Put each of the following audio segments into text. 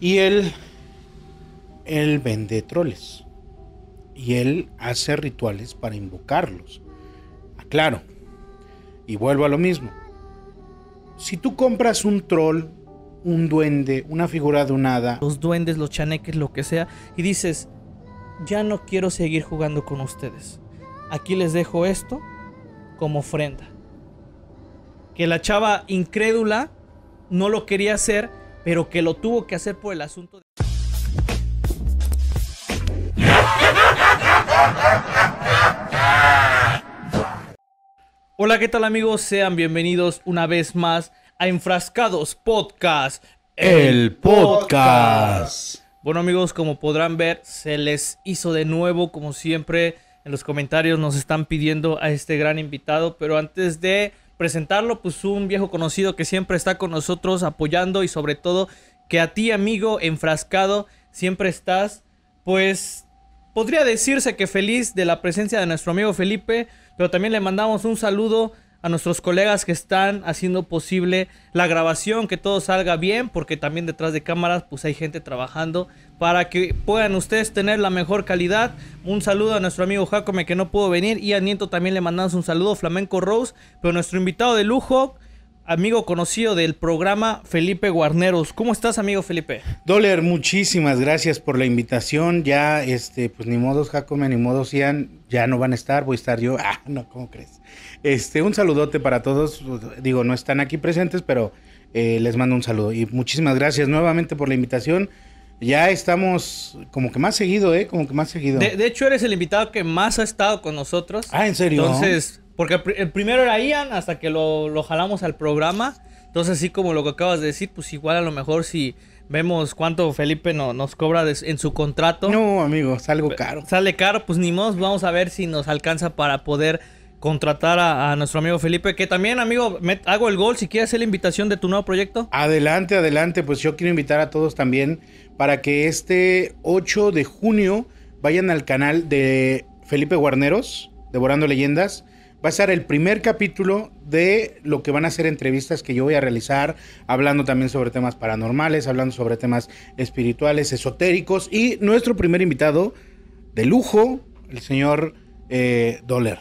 Y él, él vende troles. Y él hace rituales para invocarlos. Aclaro. Y vuelvo a lo mismo. Si tú compras un troll, un duende, una figura de un Los duendes, los chaneques, lo que sea. Y dices, ya no quiero seguir jugando con ustedes. Aquí les dejo esto como ofrenda. Que la chava incrédula no lo quería hacer pero que lo tuvo que hacer por el asunto de... Hola, ¿qué tal amigos? Sean bienvenidos una vez más a Enfrascados Podcast. El podcast. Bueno amigos, como podrán ver, se les hizo de nuevo, como siempre, en los comentarios nos están pidiendo a este gran invitado, pero antes de presentarlo, pues un viejo conocido que siempre está con nosotros apoyando y sobre todo que a ti amigo enfrascado siempre estás, pues podría decirse que feliz de la presencia de nuestro amigo Felipe, pero también le mandamos un saludo a nuestros colegas que están haciendo posible la grabación, que todo salga bien, porque también detrás de cámaras pues hay gente trabajando para que puedan ustedes tener la mejor calidad. Un saludo a nuestro amigo Jacome que no pudo venir y a Nieto también le mandamos un saludo, Flamenco Rose, pero nuestro invitado de lujo amigo conocido del programa Felipe Guarneros. ¿Cómo estás, amigo Felipe? Doler, muchísimas gracias por la invitación. Ya, este, pues ni modos, Jacome, ni modos, Ian, ya no van a estar, voy a estar yo. Ah, no, ¿cómo crees? Este, un saludote para todos. Digo, no están aquí presentes, pero eh, les mando un saludo. Y muchísimas gracias nuevamente por la invitación. Ya estamos como que más seguido, ¿eh? Como que más seguido. de hecho, eres el invitado que más ha estado con nosotros. Ah, ¿en serio? Entonces, porque el primero era Ian hasta que lo, jalamos al programa. Entonces, así como lo que acabas de decir, pues igual a lo mejor si vemos cuánto Felipe nos cobra en su contrato. No, amigo, es algo caro. Sale caro, pues ni más. vamos a ver si nos alcanza para poder contratar a, nuestro amigo Felipe, que también, amigo, hago el gol si quieres hacer la invitación de tu nuevo proyecto. Adelante, adelante, pues yo quiero invitar a todos también para que este 8 de junio vayan al canal de Felipe Guarneros, Devorando Leyendas va a ser el primer capítulo de lo que van a ser entrevistas que yo voy a realizar, hablando también sobre temas paranormales, hablando sobre temas espirituales, esotéricos. Y nuestro primer invitado de lujo, el señor eh, Dollar,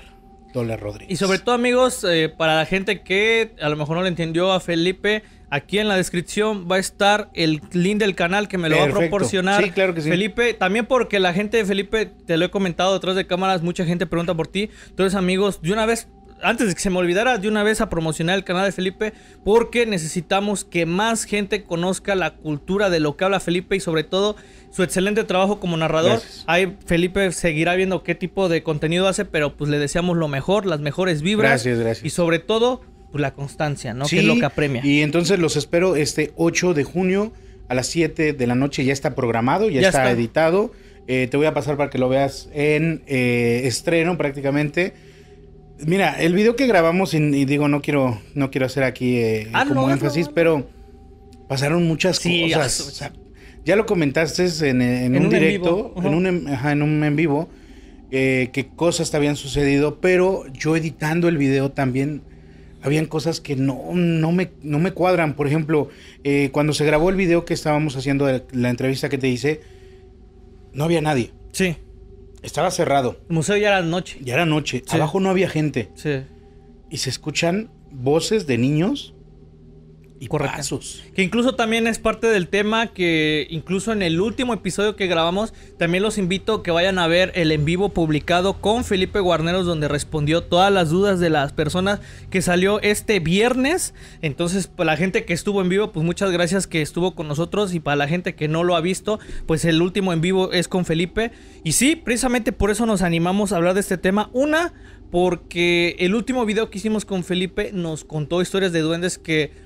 Doler. Rodríguez. Y sobre todo, amigos, eh, para la gente que a lo mejor no le entendió a Felipe Aquí en la descripción va a estar el link del canal que me lo va a proporcionar claro que Felipe. También porque la gente de Felipe, te lo he comentado detrás de cámaras, mucha gente pregunta por ti. Entonces amigos, de una vez antes de que se me olvidara de una vez a promocionar el canal de Felipe porque necesitamos que más gente conozca la cultura de lo que habla Felipe y sobre todo su excelente trabajo como narrador. Ahí Felipe seguirá viendo qué tipo de contenido hace, pero pues le deseamos lo mejor, las mejores vibras. Gracias, gracias. Y sobre todo pues, la constancia, ¿no? que es lo que apremia. Y entonces los espero este 8 de junio a las 7 de la noche. Ya está programado, ya, está, editado. Eh, te voy a pasar para que lo veas en eh, estreno prácticamente. Mira, el video que grabamos, y, digo, no quiero, no quiero hacer aquí eh, ah, como énfasis, pero pasaron muchas cosas. ya lo comentaste en, un, directo, en, un, en vivo, eh, que cosas te habían sucedido, pero yo editando el video también habían cosas que no, no, me, no me cuadran. Por ejemplo, eh, cuando se grabó el video que estábamos haciendo de la entrevista que te hice, no había nadie. Sí. Estaba cerrado. El museo ya era noche. Ya era noche. Abajo no había gente. Sí. Y se escuchan voces de niños y Que incluso también es parte del tema que incluso en el último episodio que grabamos, también los invito a que vayan a ver el en vivo publicado con Felipe Guarneros donde respondió todas las dudas de las personas que salió este viernes. Entonces, para la gente que estuvo en vivo, pues muchas gracias que estuvo con nosotros y para la gente que no lo ha visto, pues el último en vivo es con Felipe. Y sí, precisamente por eso nos animamos a hablar de este tema. Una, porque el último video que hicimos con Felipe nos contó historias de duendes que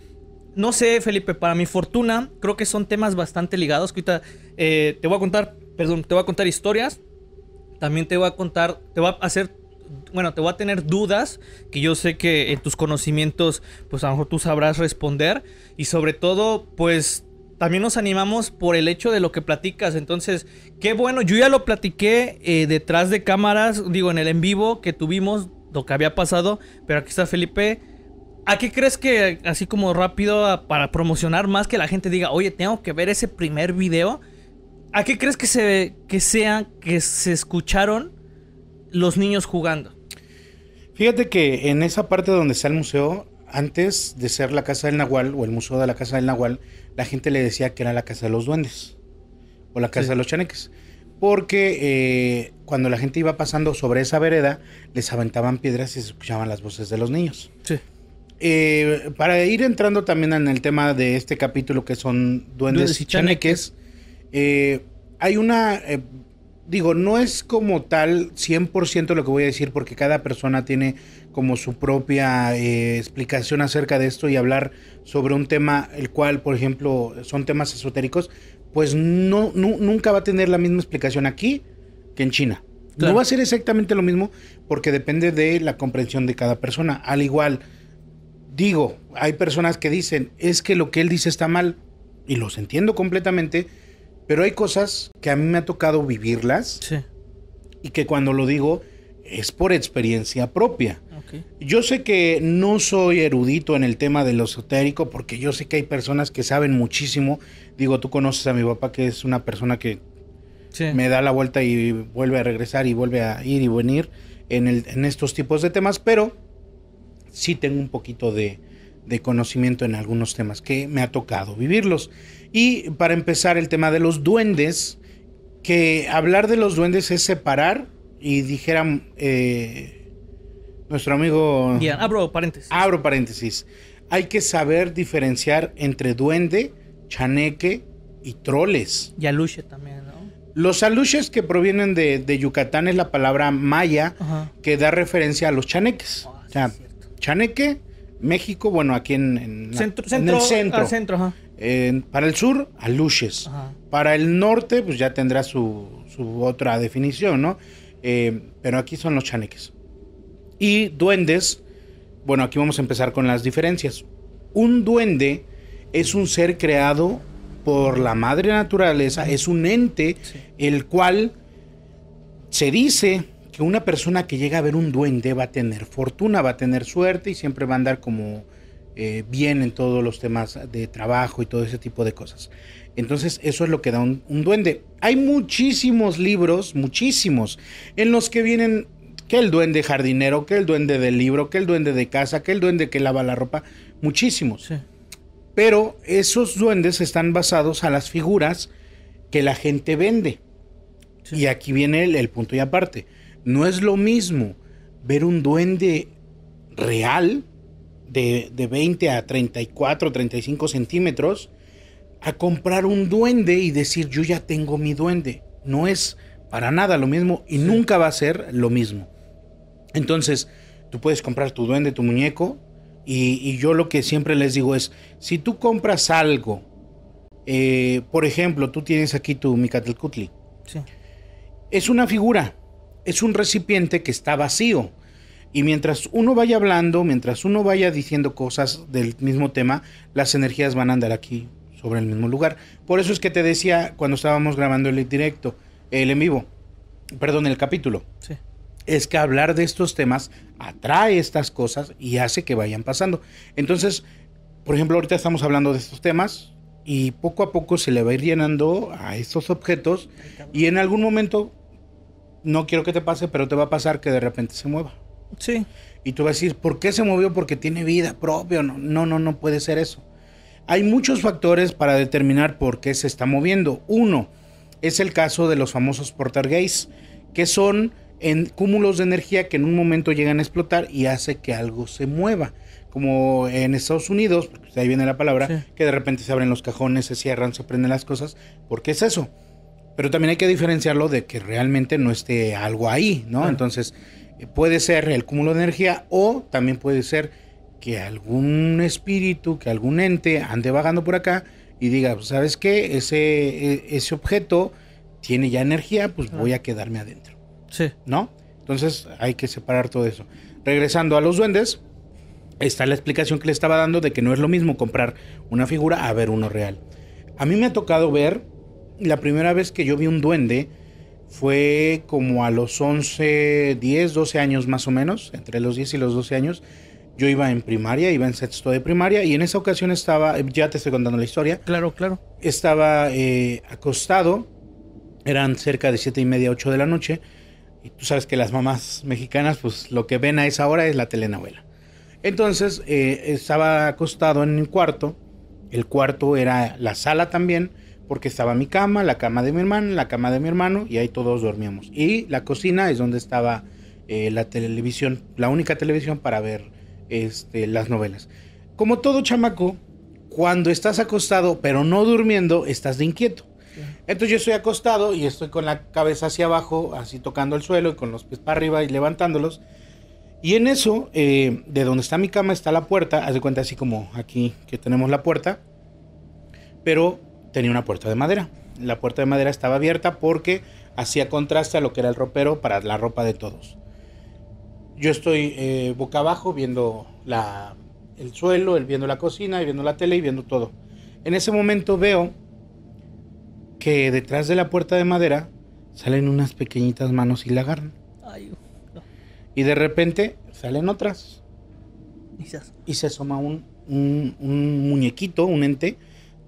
no sé, Felipe, para mi fortuna, creo que son temas bastante ligados. ahorita eh, te voy a contar, perdón, te voy a contar historias. También te voy a contar, te voy a hacer, bueno, te voy a tener dudas que yo sé que en tus conocimientos, pues a lo mejor tú sabrás responder. Y sobre todo, pues también nos animamos por el hecho de lo que platicas. Entonces, qué bueno, yo ya lo platiqué eh, detrás de cámaras, digo, en el en vivo que tuvimos, lo que había pasado. Pero aquí está Felipe ¿A qué crees que, así como rápido, para promocionar más que la gente diga, oye, tengo que ver ese primer video? ¿A qué crees que, se, que sea que se escucharon los niños jugando? Fíjate que en esa parte donde está el museo, antes de ser la Casa del Nahual o el Museo de la Casa del Nahual, la gente le decía que era la Casa de los Duendes o la Casa de los Chaneques. Porque eh, cuando la gente iba pasando sobre esa vereda, les aventaban piedras y se escuchaban las voces de los niños. Sí. Eh, para ir entrando también en el tema de este capítulo que son duendes, y chaneques, eh, hay una, eh, digo, no es como tal 100% lo que voy a decir porque cada persona tiene como su propia explicación acerca de esto y hablar sobre un tema el cual, por ejemplo, son temas esotéricos, pues no, nunca va a tener la misma explicación aquí que en China. No va a ser exactamente lo mismo porque depende de la comprensión de cada persona. Al igual Digo, hay personas que dicen, es que lo que él dice está mal, y los entiendo completamente, pero hay cosas que a mí me ha tocado vivirlas y que cuando lo digo es por experiencia propia. Yo sé que no soy erudito en el tema de lo esotérico porque yo sé que hay personas que saben muchísimo. Digo, tú conoces a mi papá que es una persona que me da la vuelta y vuelve a regresar y vuelve a ir y venir en, el, en estos tipos de temas, pero sí tengo un poquito de, conocimiento en algunos temas que me ha tocado vivirlos. Y para empezar el tema de los duendes, que hablar de los duendes es separar y dijeran eh, nuestro amigo... abro paréntesis. Abro paréntesis. Hay que saber diferenciar entre duende, chaneque y troles. Y aluche también, ¿no? Los aluches que provienen de, Yucatán es la palabra maya que da referencia a los chaneques. Ah, Chaneque, México, bueno, aquí en, centro, centro, el centro. para el sur, a Luches, Para el norte, pues ya tendrá su, su otra definición, ¿no? Eh, pero aquí son los chaneques. Y duendes, bueno, aquí vamos a empezar con las diferencias. Un duende es un ser creado por la madre naturaleza, es un ente el cual se dice una persona que llega a ver un duende va a tener fortuna, va a tener suerte y siempre va a andar como eh, bien en todos los temas de trabajo y todo ese tipo de cosas. Entonces eso es lo que da un, duende. Hay muchísimos libros, muchísimos, en los que vienen que el duende jardinero, que el duende del libro, que el duende de casa, que el duende que lava la ropa, muchísimos. Pero esos duendes están basados a las figuras que la gente vende. Y aquí viene el punto y aparte. No es lo mismo ver un duende real de, 20 a 34, 35 centímetros a comprar un duende y decir yo ya tengo mi duende. No es para nada lo mismo y nunca va a ser lo mismo. Entonces, tú puedes comprar tu duende, tu muñeco, y, yo lo que siempre les digo es, si tú compras algo, eh, por ejemplo, tú tienes aquí tu Micatelcutli, es una figura, es un recipiente que está vacío. Y mientras uno vaya hablando, mientras uno vaya diciendo cosas del mismo tema, las energías van a andar aquí sobre el mismo lugar. Por eso es que te decía cuando estábamos grabando el directo, el en vivo, perdón, el capítulo. Sí. Es que hablar de estos temas atrae estas cosas y hace que vayan pasando. Entonces, por ejemplo, ahorita estamos hablando de estos temas y poco a poco se le va a ir llenando a estos objetos y en algún momento no quiero que te pase, pero te va a pasar que de repente se mueva. Sí. Y tú vas a decir, ¿por qué se movió? Porque tiene vida propia. No, no, no, puede ser eso. Hay muchos factores para determinar por qué se está moviendo. Uno es el caso de los famosos gays, que son en cúmulos de energía que en un momento llegan a explotar y hace que algo se mueva. Como en Estados Unidos, ahí viene la palabra, que de repente se abren los cajones, se cierran, se prenden las cosas. ¿Por qué es eso? Pero también hay que diferenciarlo de que realmente no esté algo ahí, ¿no? Entonces, eh, puede ser el cúmulo de energía o también puede ser que algún espíritu, que algún ente ande vagando por acá y diga, pues, ¿sabes qué? Ese, e, ese objeto tiene ya energía, pues voy a quedarme adentro. Sí. ¿No? Entonces hay que separar todo eso. Regresando a los duendes, está la explicación que le estaba dando de que no es lo mismo comprar una figura a ver uno real. A mí me ha tocado ver la primera vez que yo vi un duende fue como a los 11, 10, 12 años más o menos, entre los 10 y los 12 años. Yo iba en primaria, iba en sexto de primaria y en esa ocasión estaba, ya te estoy contando la historia. Claro, claro. Estaba eh, acostado, eran cerca de 7 y media, 8 de la noche. Y tú sabes que las mamás mexicanas, pues lo que ven a esa hora es la telenovela. Entonces eh, estaba acostado en un cuarto. El cuarto era la sala también porque estaba mi cama, la cama de mi hermano, la cama de mi hermano y ahí todos dormíamos. Y la cocina es donde estaba eh, la televisión, la única televisión para ver este, las novelas. Como todo chamaco, cuando estás acostado pero no durmiendo, estás de inquieto. Entonces yo estoy acostado y estoy con la cabeza hacia abajo, así tocando el suelo y con los pies para arriba y levantándolos. Y en eso, eh, de donde está mi cama está la puerta, haz de cuenta así como aquí que tenemos la puerta, pero tenía una puerta de madera. La puerta de madera estaba abierta porque hacía contraste a lo que era el ropero para la ropa de todos. Yo estoy eh, boca abajo viendo el suelo, el viendo la cocina, y viendo la tele y viendo todo. En ese momento veo que detrás de la puerta de madera salen unas pequeñitas manos y la agarran. Y de repente salen otras. Y se asoma un muñequito, un ente,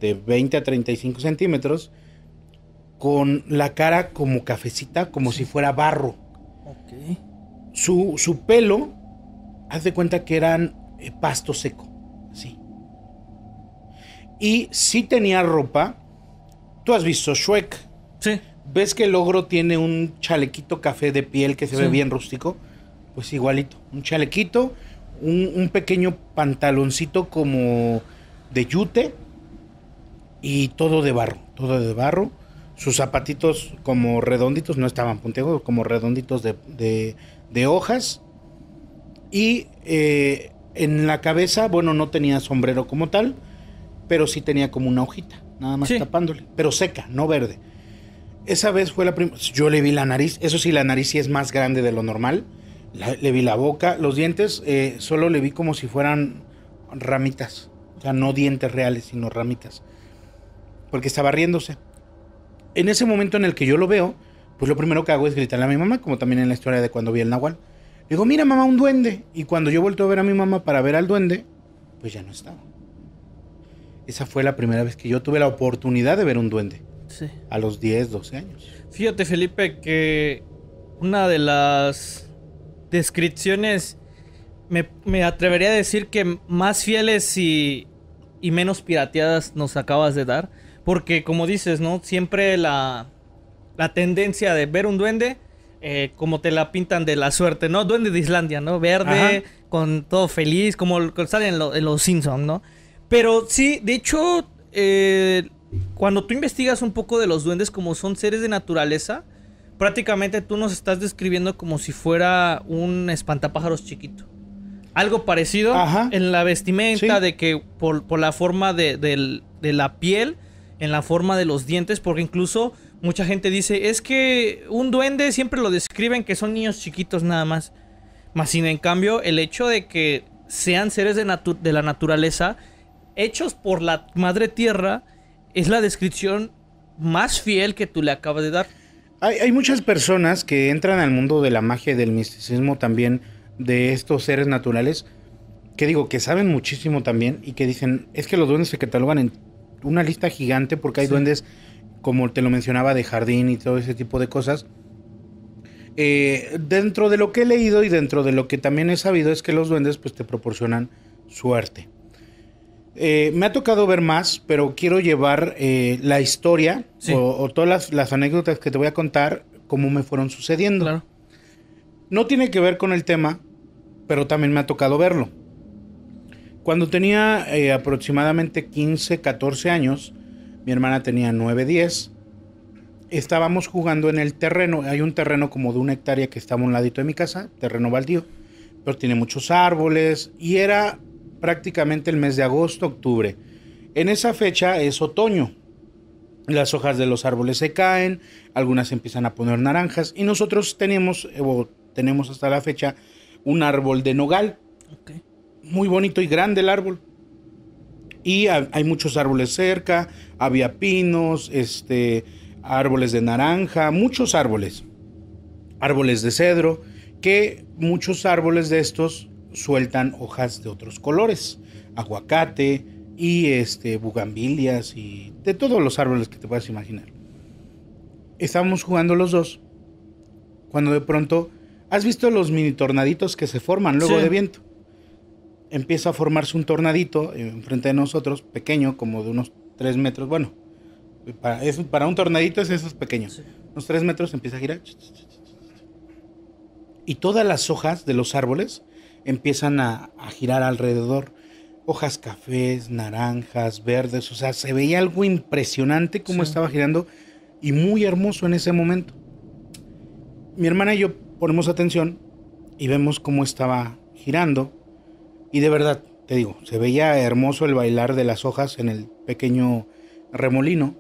de 20 a 35 centímetros, con la cara como cafecita, como si fuera barro. Su, pelo, haz de cuenta que eran eh, pasto seco, así. Y si tenía ropa. Tú has visto Shrek. Sí. ¿Ves que el ogro tiene un chalequito café de piel que se ve bien rústico? Pues igualito. Un chalequito, un, un pequeño pantaloncito como de yute y todo de barro, todo de barro. Sus zapatitos como redonditos, no estaban punteados como redonditos de, hojas. Y eh, en la cabeza, bueno, no tenía sombrero como tal, pero sí tenía como una hojita, nada más tapándole, pero seca, no verde. Esa vez fue la primera, yo le vi la nariz, eso sí, la nariz sí es más grande de lo normal. le vi la boca, los dientes, eh, solo le vi como si fueran ramitas, o sea, no dientes reales, sino ramitas porque estaba riéndose. En ese momento en el que yo lo veo, pues lo primero que hago es gritarle a mi mamá, como también en la historia de cuando vi el Nahual. digo, mira mamá, un duende. Y cuando yo vuelto a ver a mi mamá para ver al duende, pues ya no estaba. Esa fue la primera vez que yo tuve la oportunidad de ver un duende. Sí. A los 10, 12 años. Fíjate, Felipe, que una de las descripciones, me, me atrevería a decir que más fieles y, y menos pirateadas nos acabas de dar porque como dices, ¿no? Siempre la, tendencia de ver un duende, eh, como te la pintan de la suerte, ¿no? Duende de Islandia, ¿no? Verde, con todo feliz, como salen en, los Simpsons, ¿no? Pero sí, de hecho, eh, cuando tú investigas un poco de los duendes como son seres de naturaleza, prácticamente tú nos estás describiendo como si fuera un espantapájaros chiquito. Algo parecido en la vestimenta, de que por, la forma de, de la piel, en la forma de los dientes, porque incluso mucha gente dice, es que un duende siempre lo describen que son niños chiquitos nada más. Más sin en cambio, el hecho de que sean seres de, la naturaleza, hechos por la madre tierra, es la descripción más fiel que tú le acabas de dar. Hay, hay, muchas personas que entran al mundo de la magia y del misticismo también, de estos seres naturales, que digo, que saben muchísimo también y que dicen, es que los duendes se catalogan en una lista gigante porque hay duendes, como te lo mencionaba, de jardín y todo ese tipo de cosas. Eh, dentro de lo que he leído y dentro de lo que también he sabido es que los duendes pues te proporcionan suerte. Eh, me ha tocado ver más, pero quiero llevar eh, la historia o, todas las, anécdotas que te voy a contar, cómo me fueron sucediendo. No tiene que ver con el tema, pero también me ha tocado verlo. Cuando tenía eh, aproximadamente 15, 14 años, mi hermana tenía 9, 10, estábamos jugando en el terreno. Hay un terreno como de una hectárea que estaba a un ladito de mi casa, terreno baldío, pero tiene muchos árboles y era prácticamente el mes de agosto, octubre. En esa fecha es otoño. Las hojas de los árboles se caen, algunas empiezan a poner naranjas y nosotros tenemos, o tenemos hasta la fecha, un árbol de nogal. Okay muy bonito y grande el árbol. Y hay muchos árboles cerca, había pinos, este, árboles de naranja, muchos árboles, árboles de cedro, que muchos árboles de estos sueltan hojas de otros colores, aguacate y este, bugambilias y de todos los árboles que te puedas imaginar. Estábamos jugando los dos, cuando de pronto, ¿has visto los mini tornaditos que se forman luego de viento? empieza a formarse un tornadito eh, enfrente de nosotros, pequeño, como de unos tres metros. Bueno, para, para un tornadito es esos pequeños. Unos tres metros empieza a girar. Y todas las hojas de los árboles empiezan a, girar alrededor. Hojas cafés, naranjas, verdes. O sea, se veía algo impresionante cómo estaba girando y muy hermoso en ese momento. Mi hermana y yo ponemos atención y vemos cómo estaba girando y de verdad, te digo, se veía hermoso el bailar de las hojas en el pequeño remolino.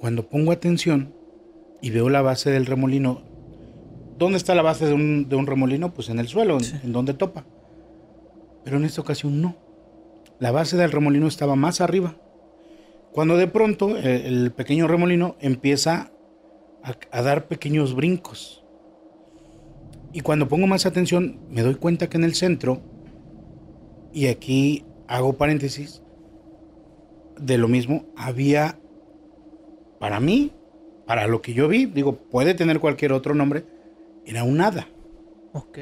Cuando pongo atención y veo la base del remolino, ¿dónde está la base de un, remolino? Pues en el suelo, en, donde topa. Pero en esta ocasión no. La base del remolino estaba más arriba. Cuando de pronto eh, el, pequeño remolino empieza a dar pequeños brincos. Y cuando pongo más atención, me doy cuenta que en el centro y aquí hago paréntesis de lo mismo. Había, para mí, para lo que yo vi, digo, puede tener cualquier otro nombre, era un hada. Ok.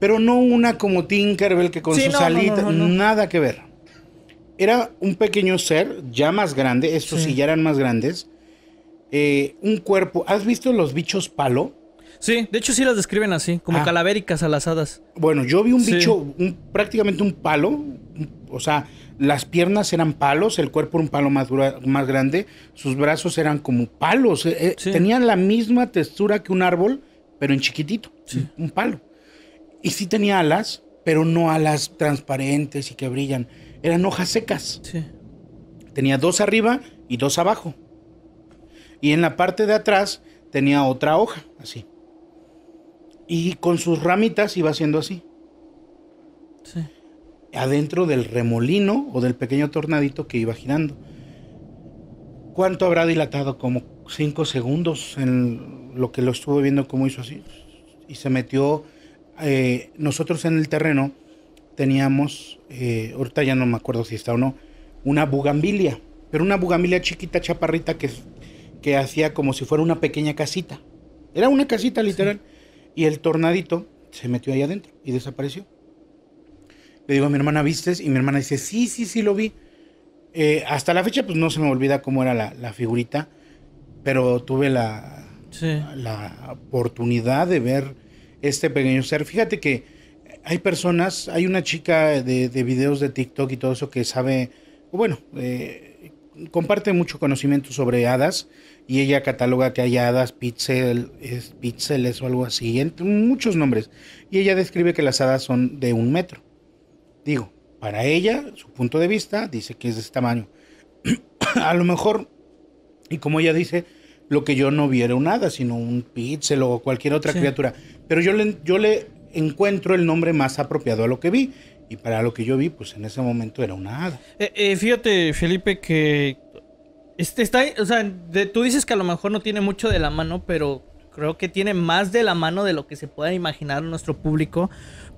Pero no una como Tinkerbell que con su salita... nada que ver. Era un pequeño ser, ya más grande, estos sí, ya eran más grandes. Eh, un cuerpo. ¿Has visto los bichos palo? Sí, de hecho sí las describen así, como calavericas ah. calavéricas Bueno, yo vi un bicho, prácticamente un palo, o sea, las piernas eran palos, el cuerpo era un palo más, más grande, sus brazos eran como palos, eh, eh, tenían la misma textura que un árbol, pero en chiquitito, un palo. Y sí tenía alas, pero no alas transparentes y que brillan, eran hojas secas. Sí. Tenía dos arriba y dos abajo. Y en la parte de atrás tenía otra hoja, así. Y con sus ramitas iba haciendo así. Sí. Adentro del remolino o del pequeño tornadito que iba girando. ¿Cuánto habrá dilatado? Como cinco segundos en lo que lo estuve viendo como hizo así. Y se metió. Eh, nosotros en el terreno teníamos, eh, ahorita ya no me acuerdo si está o no, una bugambilia. Pero una bugambilia chiquita, chaparrita, que, que hacía como si fuera una pequeña casita. Era una casita literal. Y el tornadito se metió ahí adentro y desapareció. Le digo a mi hermana, ¿vistes? Y mi hermana dice, sí, sí, sí lo vi. Eh, hasta la fecha, pues no se me olvida cómo era la, la figurita, pero tuve la, la oportunidad de ver este pequeño ser. Fíjate que hay personas, hay una chica de, de videos de TikTok y todo eso que sabe, bueno, eh, comparte mucho conocimiento sobre hadas y ella cataloga que hay hadas, pixel, es, o algo así, entre muchos nombres. Y ella describe que las hadas son de un metro. Digo, para ella, su punto de vista dice que es de ese tamaño. a lo mejor, y como ella dice, lo que yo no vi era una hada, sino un pixel o cualquier otra criatura. Pero yo le, yo le encuentro el nombre más apropiado a lo que vi. Y para lo que yo vi, pues en ese momento era una hada. Eh, eh, fíjate, Felipe, que, este está, o sea, tú dices que a lo mejor no tiene mucho de la mano, pero creo que tiene más de la mano de lo que se pueda imaginar nuestro público,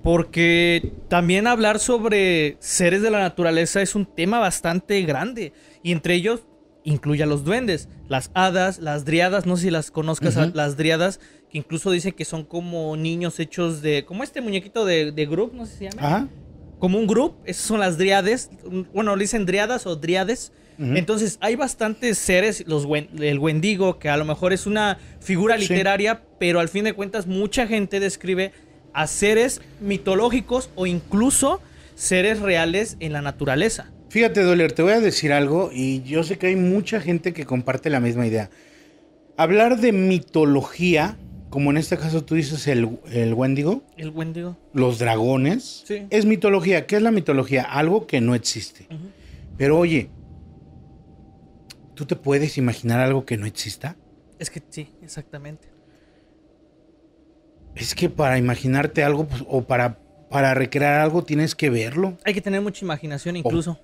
porque también hablar sobre seres de la naturaleza es un tema bastante grande, y entre ellos incluye a los duendes, las hadas, las driadas, no sé si las conozcas, las driadas, que incluso dicen que son como niños hechos de, como este muñequito de, de Group, no sé si se llama. Como un Group, esas son las driades, bueno, le dicen driadas o driades entonces, hay bastantes seres, los, el Wendigo, que a lo mejor es una figura literaria, pero al fin de cuentas mucha gente describe a seres mitológicos o incluso seres reales en la naturaleza. Fíjate, Doler, te voy a decir algo y yo sé que hay mucha gente que comparte la misma idea. Hablar de mitología, como en este caso tú dices el, el Wendigo. El Wendigo. Los dragones. Es mitología. ¿Qué es la mitología? Algo que no existe. Pero oye, ¿Tú te puedes imaginar algo que no exista? Es que sí, exactamente. Es que para imaginarte algo pues, o para, para recrear algo tienes que verlo. Hay que tener mucha imaginación incluso.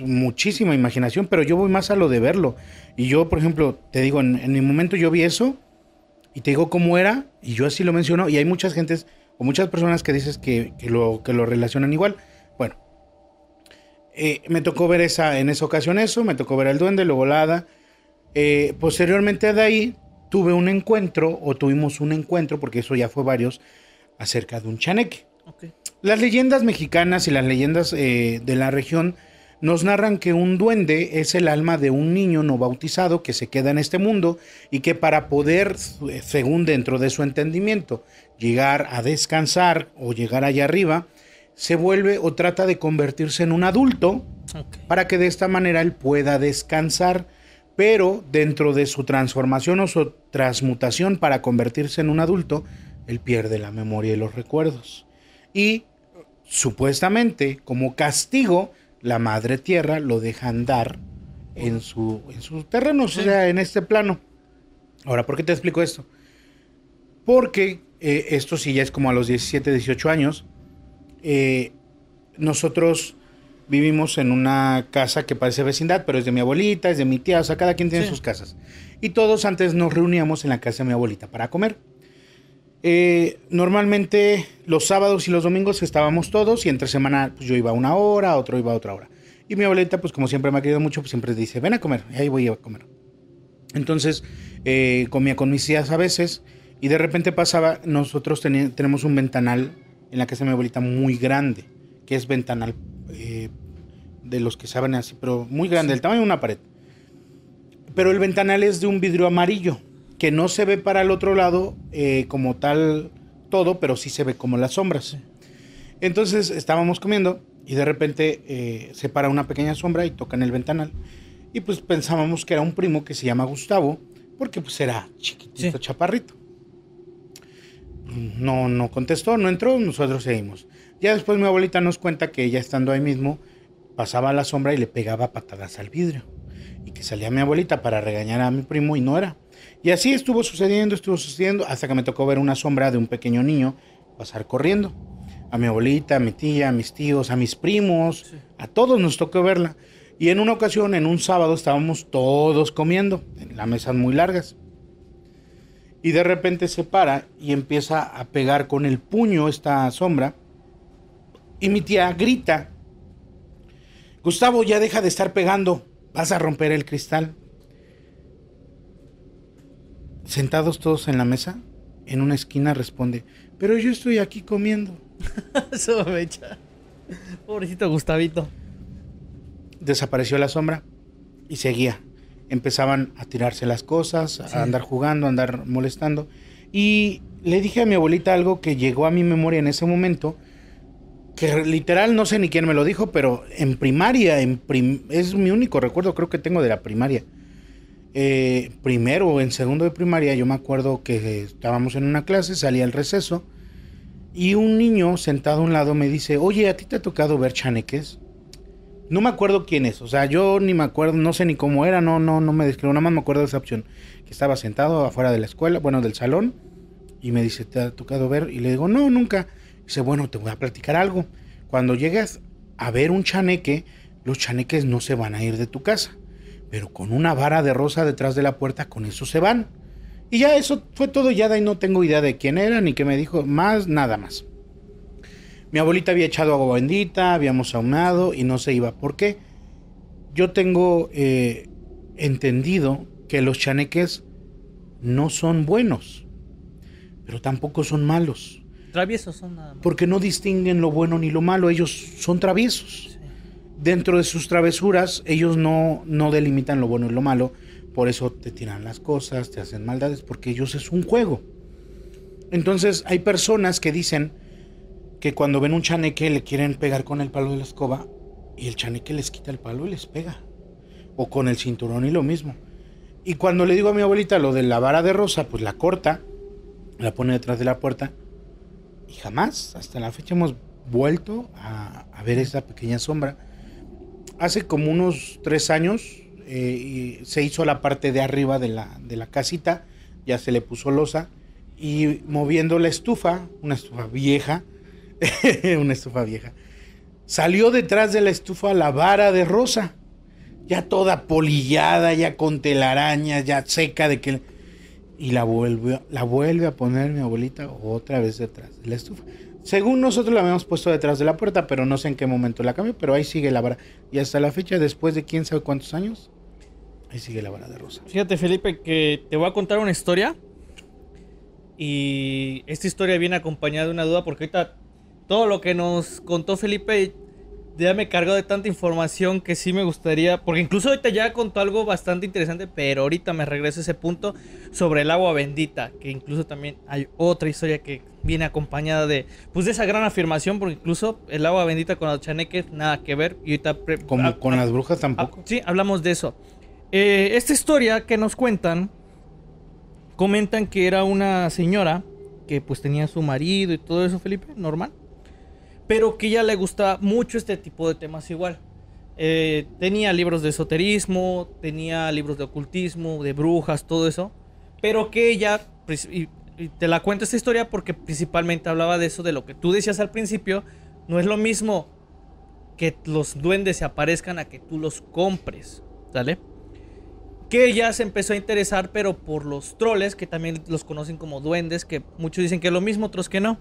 muchísima imaginación, pero yo voy más a lo de verlo. Y yo, por ejemplo, te digo, en, el momento yo vi eso y te digo cómo era y yo así lo menciono y hay muchas gentes o muchas personas que dices que, que, lo, que lo relacionan igual. Eh, me tocó ver esa, en esa ocasión eso, me tocó ver al duende, luego la hada. Eh, posteriormente de ahí tuve un encuentro, o tuvimos un encuentro, porque eso ya fue varios, acerca de un chaneque. Las leyendas mexicanas y las leyendas eh, de la región nos narran que un duende es el alma de un niño no bautizado que se queda en este mundo y que para poder, según dentro de su entendimiento, llegar a descansar o llegar allá arriba, se vuelve o trata de convertirse en un adulto para que de esta manera él pueda descansar, pero dentro de su transformación o su transmutación para convertirse en un adulto, él pierde la memoria y los recuerdos. Y supuestamente, como castigo, la madre tierra lo deja andar en su, en terreno, o sea, en este plano. Ahora, ¿por qué te explico esto? Porque eh, esto sí ya es como a los 17, 18 años, eh, nosotros vivimos en una casa que parece vecindad, pero es de mi abuelita, es de mi tía, o sea, cada quien tiene sus casas. Y todos antes nos reuníamos en la casa de mi abuelita para comer. Eh, normalmente los sábados y los domingos estábamos todos y entre semana pues, yo iba una hora, otro iba otra hora. Y mi abuelita, pues como siempre me ha querido mucho, pues siempre dice, ven a comer, y ahí voy a comer. Entonces eh, comía con mis tías a veces y de repente pasaba, nosotros tenemos un ventanal en la casa de mi abuelita muy grande, que es ventanal eh, de los que saben así, pero muy grande, el tamaño de una pared. Pero el ventanal es de un vidrio amarillo, que no se ve para el otro lado eh, como tal todo, pero sí se ve como las sombras. Entonces estábamos comiendo y de repente eh, se para una pequeña sombra y toca en el ventanal. Y pues pensábamos que era un primo que se llama Gustavo, porque pues era chiquitito, chaparrito no, no contestó, no entró, nosotros seguimos. Ya después mi abuelita nos cuenta que ella estando ahí mismo pasaba la sombra y le pegaba patadas al vidrio. Y que salía mi abuelita para regañar a mi primo y no era. Y así estuvo sucediendo, estuvo sucediendo, hasta que me tocó ver una sombra de un pequeño niño pasar corriendo. A mi abuelita, a mi tía, a mis tíos, a mis primos, a todos nos tocó verla. Y en una ocasión, en un sábado, estábamos todos comiendo, en las mesas muy largas. Y de repente se para y empieza a pegar con el puño esta sombra. Y mi tía grita, Gustavo, ya deja de estar pegando, vas a romper el cristal. Sentados todos en la mesa, en una esquina responde, pero yo estoy aquí comiendo. Sobecha. Pobrecito Gustavito. Desapareció la sombra y seguía empezaban a tirarse las cosas, a andar jugando, a andar molestando. Y le dije a mi abuelita algo que llegó a mi memoria en ese momento, que literal no sé ni quién me lo dijo, pero en primaria, en es mi único recuerdo creo que tengo de la primaria. Eh, primero o en segundo de primaria, yo me acuerdo que estábamos en una clase, salía el receso, y un niño sentado a un lado me dice, oye, ¿a ti te ha tocado ver chaneques? No me acuerdo quién es, o sea, yo ni me acuerdo, no sé ni cómo era, no, no, no me describo, nada más me acuerdo de esa opción. Que estaba sentado afuera de la escuela, bueno, del salón, y me dice, ¿te ha tocado ver? Y le digo, no, nunca. dice, bueno, te voy a platicar algo. Cuando llegas a ver un chaneque, los chaneques no se van a ir de tu casa, pero con una vara de rosa detrás de la puerta, con eso se van. Y ya eso fue todo, ya de ahí no tengo idea de quién era, ni qué me dijo, más, nada más. Mi abuelita había echado agua bendita, habíamos ahumado y no se iba. ¿Por qué? Yo tengo eh, entendido que los chaneques no son buenos, pero tampoco son malos. Traviesos son Porque no distinguen lo bueno ni lo malo, ellos son traviesos. Dentro de sus travesuras, ellos no, no delimitan lo bueno y lo malo, por eso te tiran las cosas, te hacen maldades, porque ellos es un juego. Entonces hay personas que dicen, que cuando ven un chaneque le quieren pegar con el palo de la escoba y el chaneque les quita el palo y les pega. O con el cinturón y lo mismo. Y cuando le digo a mi abuelita lo de la vara de rosa, pues la corta, la pone detrás de la puerta. Y jamás, hasta la fecha, hemos vuelto a, ver esa pequeña sombra. Hace como unos tres años eh, y se hizo la parte de arriba de la, de la casita, ya se le puso losa y moviendo la estufa, una estufa vieja, una estufa vieja. Salió detrás de la estufa la vara de rosa, ya toda polillada, ya con telarañas, ya seca de que... Y la vuelve, la vuelve a poner mi abuelita otra vez detrás de la estufa. Según nosotros la habíamos puesto detrás de la puerta, pero no sé en qué momento la cambió, pero ahí sigue la vara. Y hasta la fecha, después de quién sabe cuántos años, ahí sigue la vara de rosa. Fíjate, Felipe, que te voy a contar una historia. Y esta historia viene acompañada de una duda, porque ahorita todo lo que nos contó Felipe ya me cargo de tanta información que sí me gustaría, porque incluso ahorita ya contó algo bastante interesante, pero ahorita me regreso a ese punto sobre el agua bendita, que incluso también hay otra historia que viene acompañada de, pues de esa gran afirmación, porque incluso el agua bendita con los chaneques nada que ver y ahorita como ah, con las brujas ah, tampoco. sí, hablamos de eso. Eh, esta historia que nos cuentan, comentan que era una señora que pues tenía su marido y todo eso, Felipe, normal pero que ella le gustaba mucho este tipo de temas igual. Eh, tenía libros de esoterismo, tenía libros de ocultismo, de brujas, todo eso, pero que ella, pues, te la cuento esta historia porque principalmente hablaba de eso, de lo que tú decías al principio, no es lo mismo que los duendes se aparezcan a que tú los compres, ¿sale? que ella se empezó a interesar, pero por los troles, que también los conocen como duendes, que muchos dicen que es lo mismo, otros que no.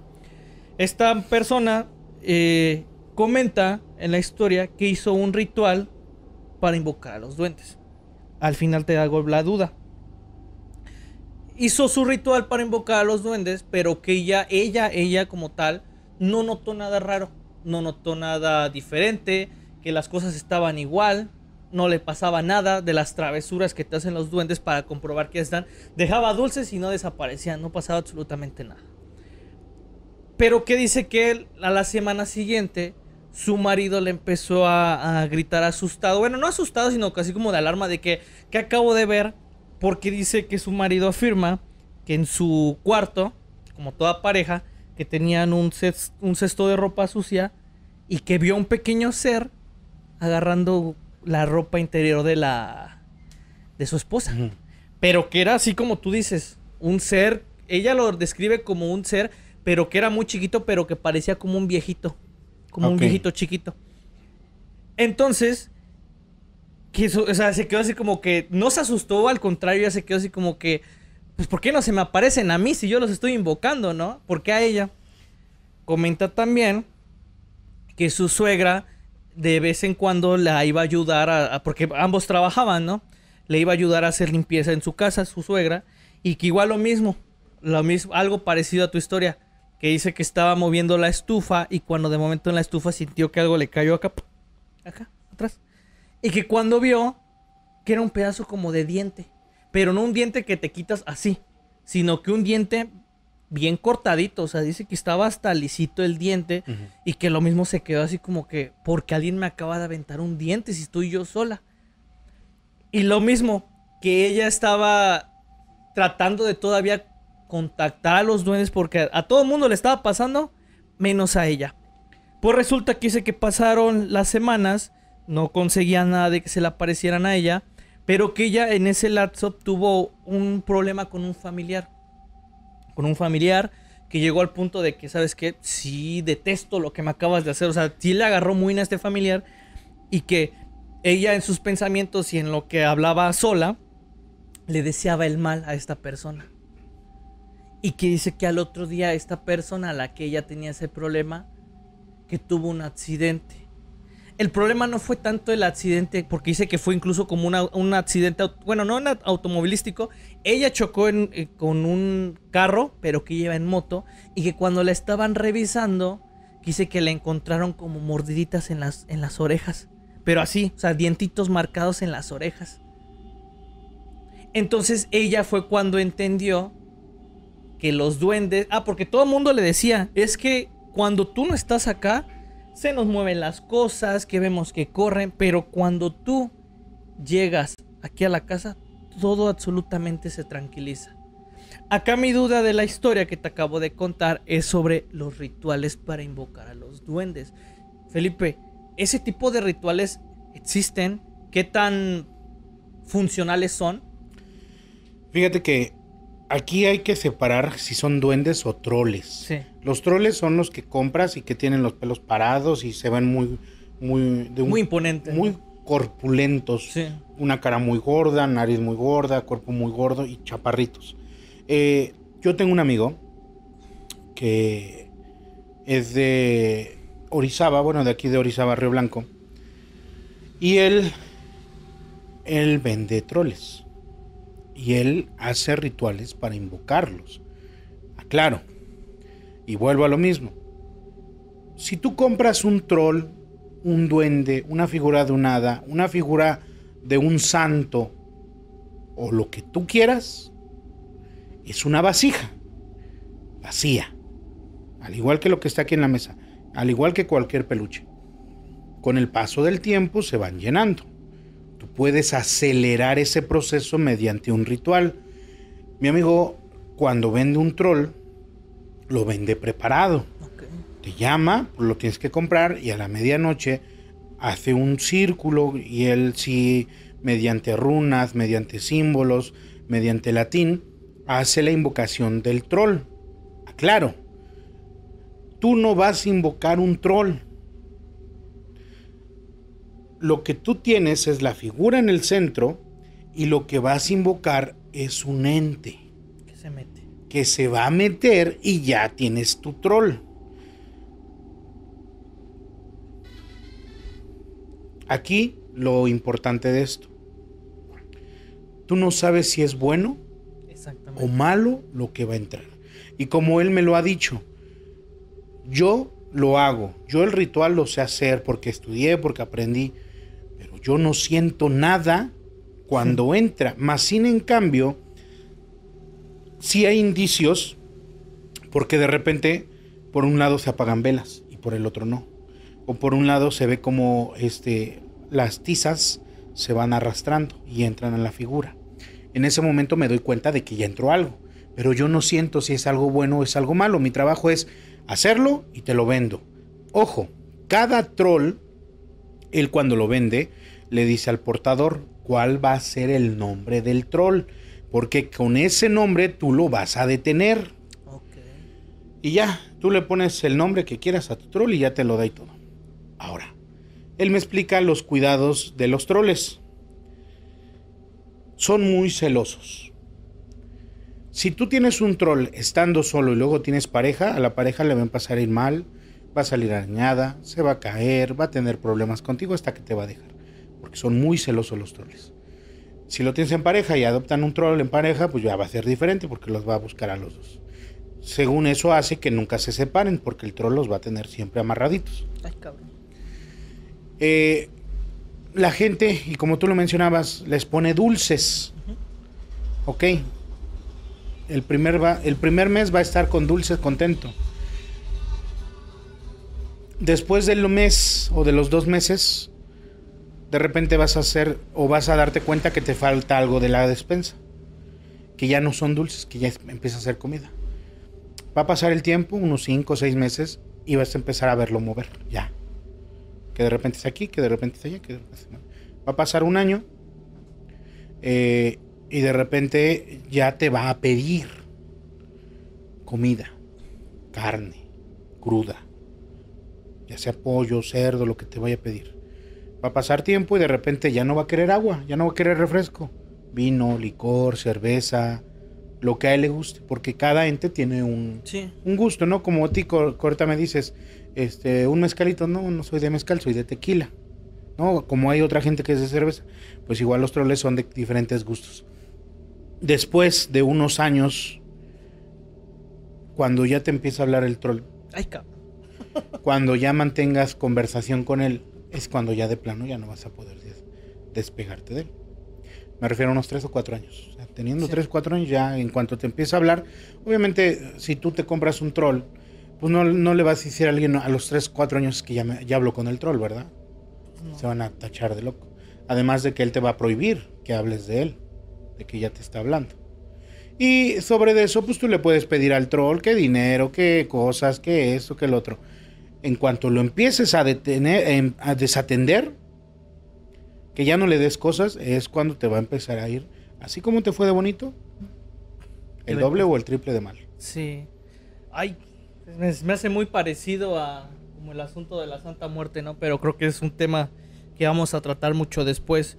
Esta persona eh, comenta en la historia que hizo un ritual para invocar a los duendes. Al final te da la duda. Hizo su ritual para invocar a los duendes, pero que ella, ella, ella como tal, no notó nada raro, no notó nada diferente, que las cosas estaban igual, no le pasaba nada de las travesuras que te hacen los duendes para comprobar que están. Dejaba dulces y no desaparecían, no pasaba absolutamente nada. Pero que dice que él, a la semana siguiente su marido le empezó a, gritar asustado. Bueno, no asustado, sino casi como de alarma de que, que acabo de ver. Porque dice que su marido afirma que en su cuarto, como toda pareja, que tenían un, cesto, un cesto de ropa sucia y que vio un pequeño ser agarrando la ropa interior de la de su esposa. Pero que era así como tú dices, un ser, ella lo describe como un ser pero que era muy chiquito, pero que parecía como un viejito, como un viejito chiquito. Entonces, que o sea, se quedó así como que no se asustó, al contrario, ya se quedó así como que, pues, ¿por qué no se me aparecen a mí si yo los estoy invocando, no? Porque a ella? Comenta también que su suegra de vez en cuando la iba a ayudar a, a, porque ambos trabajaban, ¿no? Le iba a ayudar a hacer limpieza en su casa, su suegra, y que igual lo mismo, lo mismo, algo parecido a tu historia que dice que estaba moviendo la estufa y cuando de momento en la estufa sintió que algo le cayó acá, acá, atrás. Y que cuando vio que era un pedazo como de diente, pero no un diente que te quitas así, sino que un diente bien cortadito, o sea, dice que estaba hasta lisito el diente y que lo mismo se quedó así como que, porque alguien me acaba de aventar un diente si estoy yo sola. Y lo mismo, que ella estaba tratando de todavía contactar a los duendes porque a todo el mundo le estaba pasando, menos a ella. Pues resulta que dice que pasaron las semanas, no conseguía nada de que se la aparecieran a ella, pero que ella en ese lapso tuvo un problema con un familiar. Con un familiar que llegó al punto de que, ¿sabes que Sí, detesto lo que me acabas de hacer. O sea, sí le agarró muy a este familiar y que ella en sus pensamientos y en lo que hablaba sola, le deseaba el mal a esta persona. Y que dice que al otro día esta persona a la que ella tenía ese problema, que tuvo un accidente. El problema no fue tanto el accidente, porque dice que fue incluso como un accidente, bueno, no un automovilístico. Ella chocó eh, con un carro, pero que lleva en moto, y que cuando la estaban revisando, dice que la encontraron como mordiditas en las, en las orejas. Pero así, o sea, dientitos marcados en las orejas. Entonces ella fue cuando entendió que los duendes. Ah, porque todo el mundo le decía, es que cuando tú no estás acá, se nos mueven las cosas, que vemos que corren, pero cuando tú llegas aquí a la casa, todo absolutamente se tranquiliza. Acá mi duda de la historia que te acabo de contar es sobre los rituales para invocar a los duendes. Felipe, ese tipo de rituales existen, ¿qué tan funcionales son? Fíjate que aquí hay que separar si son duendes o troles. Los troles son los que compras y que tienen los pelos parados y se ven muy, muy, de muy Muy corpulentos. Una cara muy gorda, nariz muy gorda, cuerpo muy gordo y chaparritos. Eh, yo tengo un amigo que es de Orizaba, bueno, de aquí de Orizaba, Río Blanco. Y él, él vende troles y él hace rituales para invocarlos. Aclaro. Y vuelvo a lo mismo. Si tú compras un troll, un duende, una figura de un hada, una figura de un santo o lo que tú quieras, es una vasija vacía. Al igual que lo que está aquí en la mesa, al igual que cualquier peluche. Con el paso del tiempo se van llenando puedes acelerar ese proceso mediante un ritual. Mi amigo, cuando vende un troll, lo vende preparado. Te llama, lo tienes que comprar y a la medianoche hace un círculo y él sí, mediante runas, mediante símbolos, mediante latín, hace la invocación del troll. claro tú no vas a invocar un troll lo que tú tienes es la figura en el centro y lo que vas a invocar es un ente. Que se mete. Que se va a meter y ya tienes tu troll. Aquí lo importante de esto. Tú no sabes si es bueno o malo lo que va a entrar. Y como él me lo ha dicho, yo lo hago. Yo el ritual lo sé hacer porque estudié, porque aprendí yo no siento nada cuando entra. Más sin en cambio, sí hay indicios, porque de repente, por un lado se apagan velas y por el otro no. O por un lado se ve como este, las tizas se van arrastrando y entran en la figura. En ese momento me doy cuenta de que ya entró algo, pero yo no siento si es algo bueno o es algo malo. Mi trabajo es hacerlo y te lo vendo. Ojo, cada troll, él cuando lo vende, le dice al portador cuál va a ser el nombre del troll, porque con ese nombre tú lo vas a detener. Y ya, tú le pones el nombre que quieras a tu troll y ya te lo da y todo. Ahora, él me explica los cuidados de los troles. Son muy celosos. Si tú tienes un troll estando solo y luego tienes pareja, a la pareja le va a pasar a ir mal, va a salir arañada, se va a caer, va a tener problemas contigo hasta que te va a dejar porque son muy celosos los troles. Si lo tienes en pareja y adoptan un troll en pareja, pues ya va a ser diferente porque los va a buscar a los dos. Según eso hace que nunca se separen porque el troll los va a tener siempre amarraditos. Ay, cabrón. Eh, la gente, y como tú lo mencionabas, les pone dulces. Ok. El primer, el primer mes va a estar con dulces contento. Después del mes o de los dos meses, de repente vas a hacer o vas a darte cuenta que te falta algo de la despensa. Que ya no son dulces, que ya empieza a ser comida. Va a pasar el tiempo, unos 5 o 6 meses, y vas a empezar a verlo mover, ya. Que de repente está aquí, que de repente está allá, que de repente Va a pasar un año eh, y de repente ya te va a pedir comida, carne, cruda, ya sea pollo, cerdo, lo que te vaya a pedir Va a pasar tiempo y de repente ya no va a querer agua, ya no va a querer refresco. Vino, licor, cerveza, lo que a él le guste, porque cada ente tiene un, un gusto, ¿no? Como ti, corta me dices, este, un mezcalito, no, no soy de mezcal, soy de tequila. ¿no? Como hay otra gente que es de cerveza, pues igual los troles son de diferentes gustos. Después de unos años, cuando ya te empieza a hablar el troll, Ay, cuando ya mantengas conversación con él, es cuando ya de plano ya no vas a poder despegarte de él. Me refiero a unos 3 o 4 años. teniendo 3 o 4 años ya en cuanto te empieza a hablar, obviamente si tú te compras un troll, pues no, no le vas a decir a alguien a los 3 o 4 años que ya, me, ya hablo con el troll, ¿verdad? Pues Se van a tachar de loco. Además de que él te va a prohibir que hables de él, de que ya te está hablando. Y sobre eso, pues tú le puedes pedir al troll qué dinero, qué cosas, qué eso, qué el otro en cuanto lo empieces a, detener, em, a desatender, que ya no le des cosas, es cuando te va a empezar a ir. Así como te fue de bonito, el doble o el triple de mal. Sí. Ay, pues me, hace muy parecido a como el asunto de la Santa Muerte, ¿no? Pero creo que es un tema que vamos a tratar mucho después.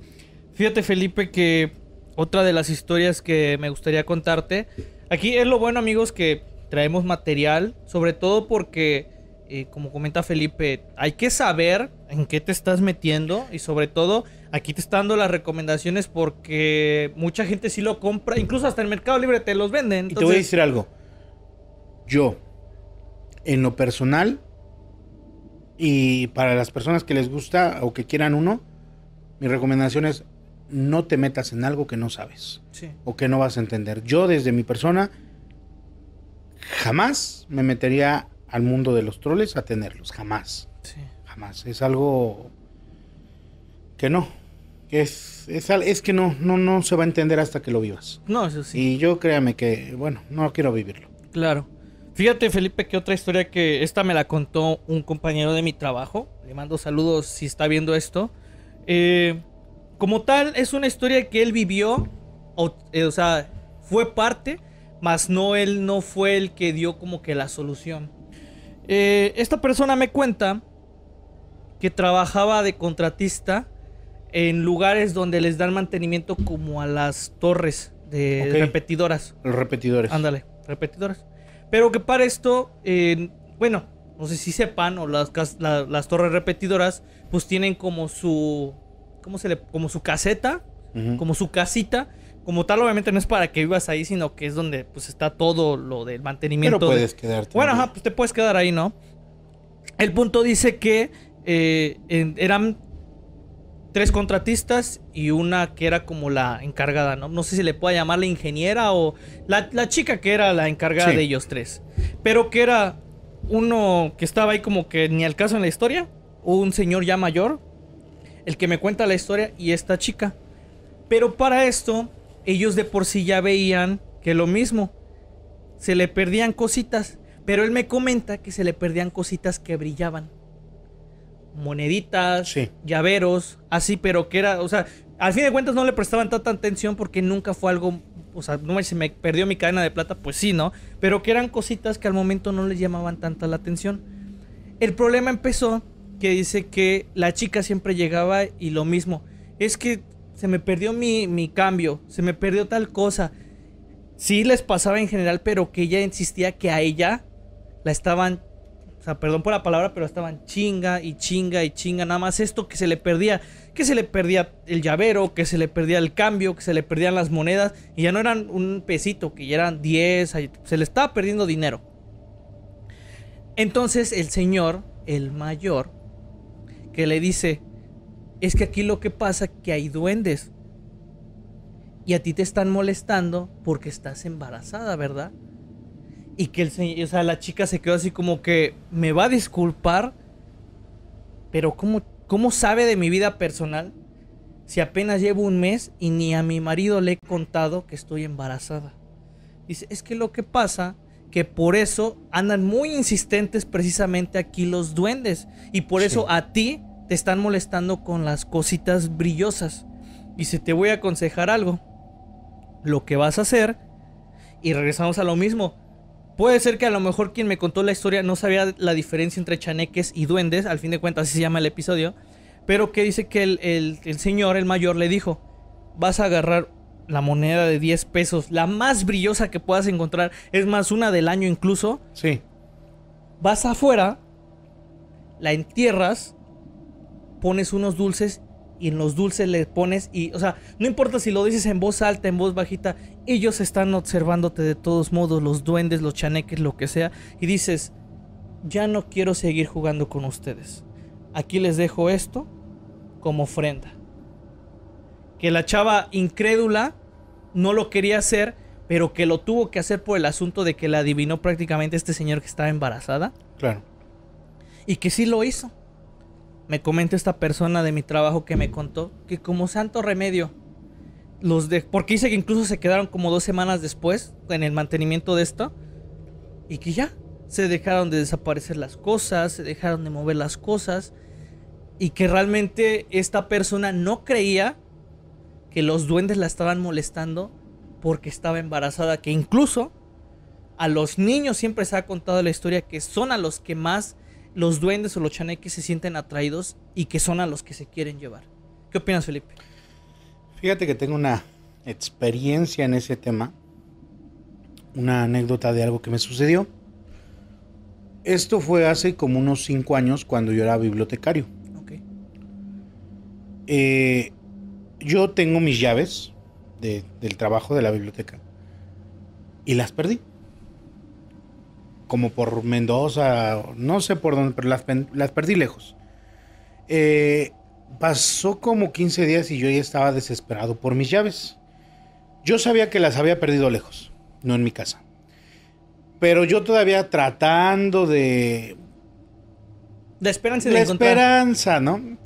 Fíjate, Felipe, que otra de las historias que me gustaría contarte. Aquí es lo bueno, amigos, que traemos material, sobre todo porque eh, como comenta Felipe, hay que saber en qué te estás metiendo y sobre todo aquí te está dando las recomendaciones porque mucha gente sí lo compra, incluso hasta el Mercado Libre te los venden. Y te voy a decir algo. Yo, en lo personal, y para las personas que les gusta o que quieran uno, mi recomendación es no te metas en algo que no sabes o que no vas a entender. Yo desde mi persona jamás me metería al mundo de los troles a tenerlos, jamás. Jamás. Es algo que no. Es, es, es que no, no, no se va a entender hasta que lo vivas. No, eso sí. Y yo créame que, bueno, no quiero vivirlo. Claro. Fíjate, Felipe, que otra historia que esta me la contó un compañero de mi trabajo. Le mando saludos si está viendo esto. Eh, como tal, es una historia que él vivió, o, eh, o sea, fue parte, mas no él no fue el que dio como que la solución. Eh, esta persona me cuenta que trabajaba de contratista en lugares donde les dan mantenimiento como a las torres de repetidoras. Los repetidores. Ándale, repetidoras. Pero que para esto, bueno, no sé si sepan, o las, torres repetidoras, pues tienen como su. ¿Cómo se le.? Como su caseta, como su casita, como tal, obviamente no es para que vivas ahí, sino que es donde pues está todo lo del mantenimiento. Pero puedes quedarte. Bueno, ajá, pues te puedes quedar ahí, ¿no? El punto dice que eh, eran tres contratistas y una que era como la encargada, ¿no? No sé si le puedo llamar la ingeniera o la, chica que era la encargada de ellos tres. Pero que era uno que estaba ahí como que ni al caso en la historia, un señor ya mayor, el que me cuenta la historia y esta chica. Pero para esto, ellos de por sí ya veían que lo mismo, se le perdían cositas, pero él me comenta que se le perdían cositas que brillaban. Moneditas, llaveros, así, pero que era, o sea, al fin de cuentas no le prestaban tanta atención porque nunca fue algo, o sea, no se me perdió mi cadena de plata, pues sí, ¿no? Pero que eran cositas que al momento no les llamaban tanta la atención. El problema empezó que dice que la chica siempre llegaba y lo mismo. Es que se me perdió mi, cambio, se me perdió tal cosa. Sí les pasaba en general, pero que ella insistía que a ella la estaban, o sea, perdón por la palabra, pero estaban chinga y chinga y chinga, nada más esto que se le perdía, que se le perdía el llavero, que se le perdía el cambio, que se le perdían las monedas, y ya no eran un pesito, que ya eran 10, se le estaba perdiendo dinero. Entonces el señor, el mayor, que le dice, es que aquí lo que pasa es que hay duendes. Y a ti te están molestando porque estás embarazada, ¿verdad? Y que el señor, o sea, la chica se quedó así como que me va a disculpar, pero ¿cómo, cómo sabe de mi vida personal si apenas llevo un mes y ni a mi marido le he contado que estoy embarazada? Dice, es que lo que pasa que por eso andan muy insistentes precisamente aquí los duendes y por eso a ti te están molestando con las cositas brillosas. Y si te voy a aconsejar algo, lo que vas a hacer, y regresamos a lo mismo, Puede ser que a lo mejor quien me contó la historia no sabía la diferencia entre chaneques y duendes, al fin de cuentas así se llama el episodio, pero que dice que el, el, señor, el mayor, le dijo, vas a agarrar la moneda de 10 pesos, la más brillosa que puedas encontrar, es más, una del año incluso. Sí. Vas afuera, la entierras pones unos dulces y en los dulces le pones y, o sea, no importa si lo dices en voz alta, en voz bajita, ellos están observándote de todos modos, los duendes, los chaneques, lo que sea, y dices, ya no quiero seguir jugando con ustedes. Aquí les dejo esto como ofrenda. Que la chava incrédula no lo quería hacer, pero que lo tuvo que hacer por el asunto de que la adivinó prácticamente este señor que estaba embarazada. Claro. Y que sí lo hizo me comenta esta persona de mi trabajo que me contó que como santo remedio, los de... Porque dice que incluso se quedaron como dos semanas después en el mantenimiento de esto. Y que ya, se dejaron de desaparecer las cosas, se dejaron de mover las cosas. Y que realmente esta persona no creía que los duendes la estaban molestando porque estaba embarazada. Que incluso a los niños siempre se ha contado la historia que son a los que más los duendes o los chaneques se sienten atraídos y que son a los que se quieren llevar. ¿Qué opinas, Felipe? Fíjate que tengo una experiencia en ese tema, una anécdota de algo que me sucedió. Esto fue hace como unos cinco años cuando yo era bibliotecario. Ok. Eh, yo tengo mis llaves del trabajo de la biblioteca y las perdí como por Mendoza, no sé por dónde, pero las, perdí lejos. Eh, pasó como 15 días y yo ya estaba desesperado por mis llaves. Yo sabía que las había perdido lejos, no en mi casa. Pero yo todavía tratando de... ...de esperanza de esperanza, ¿no?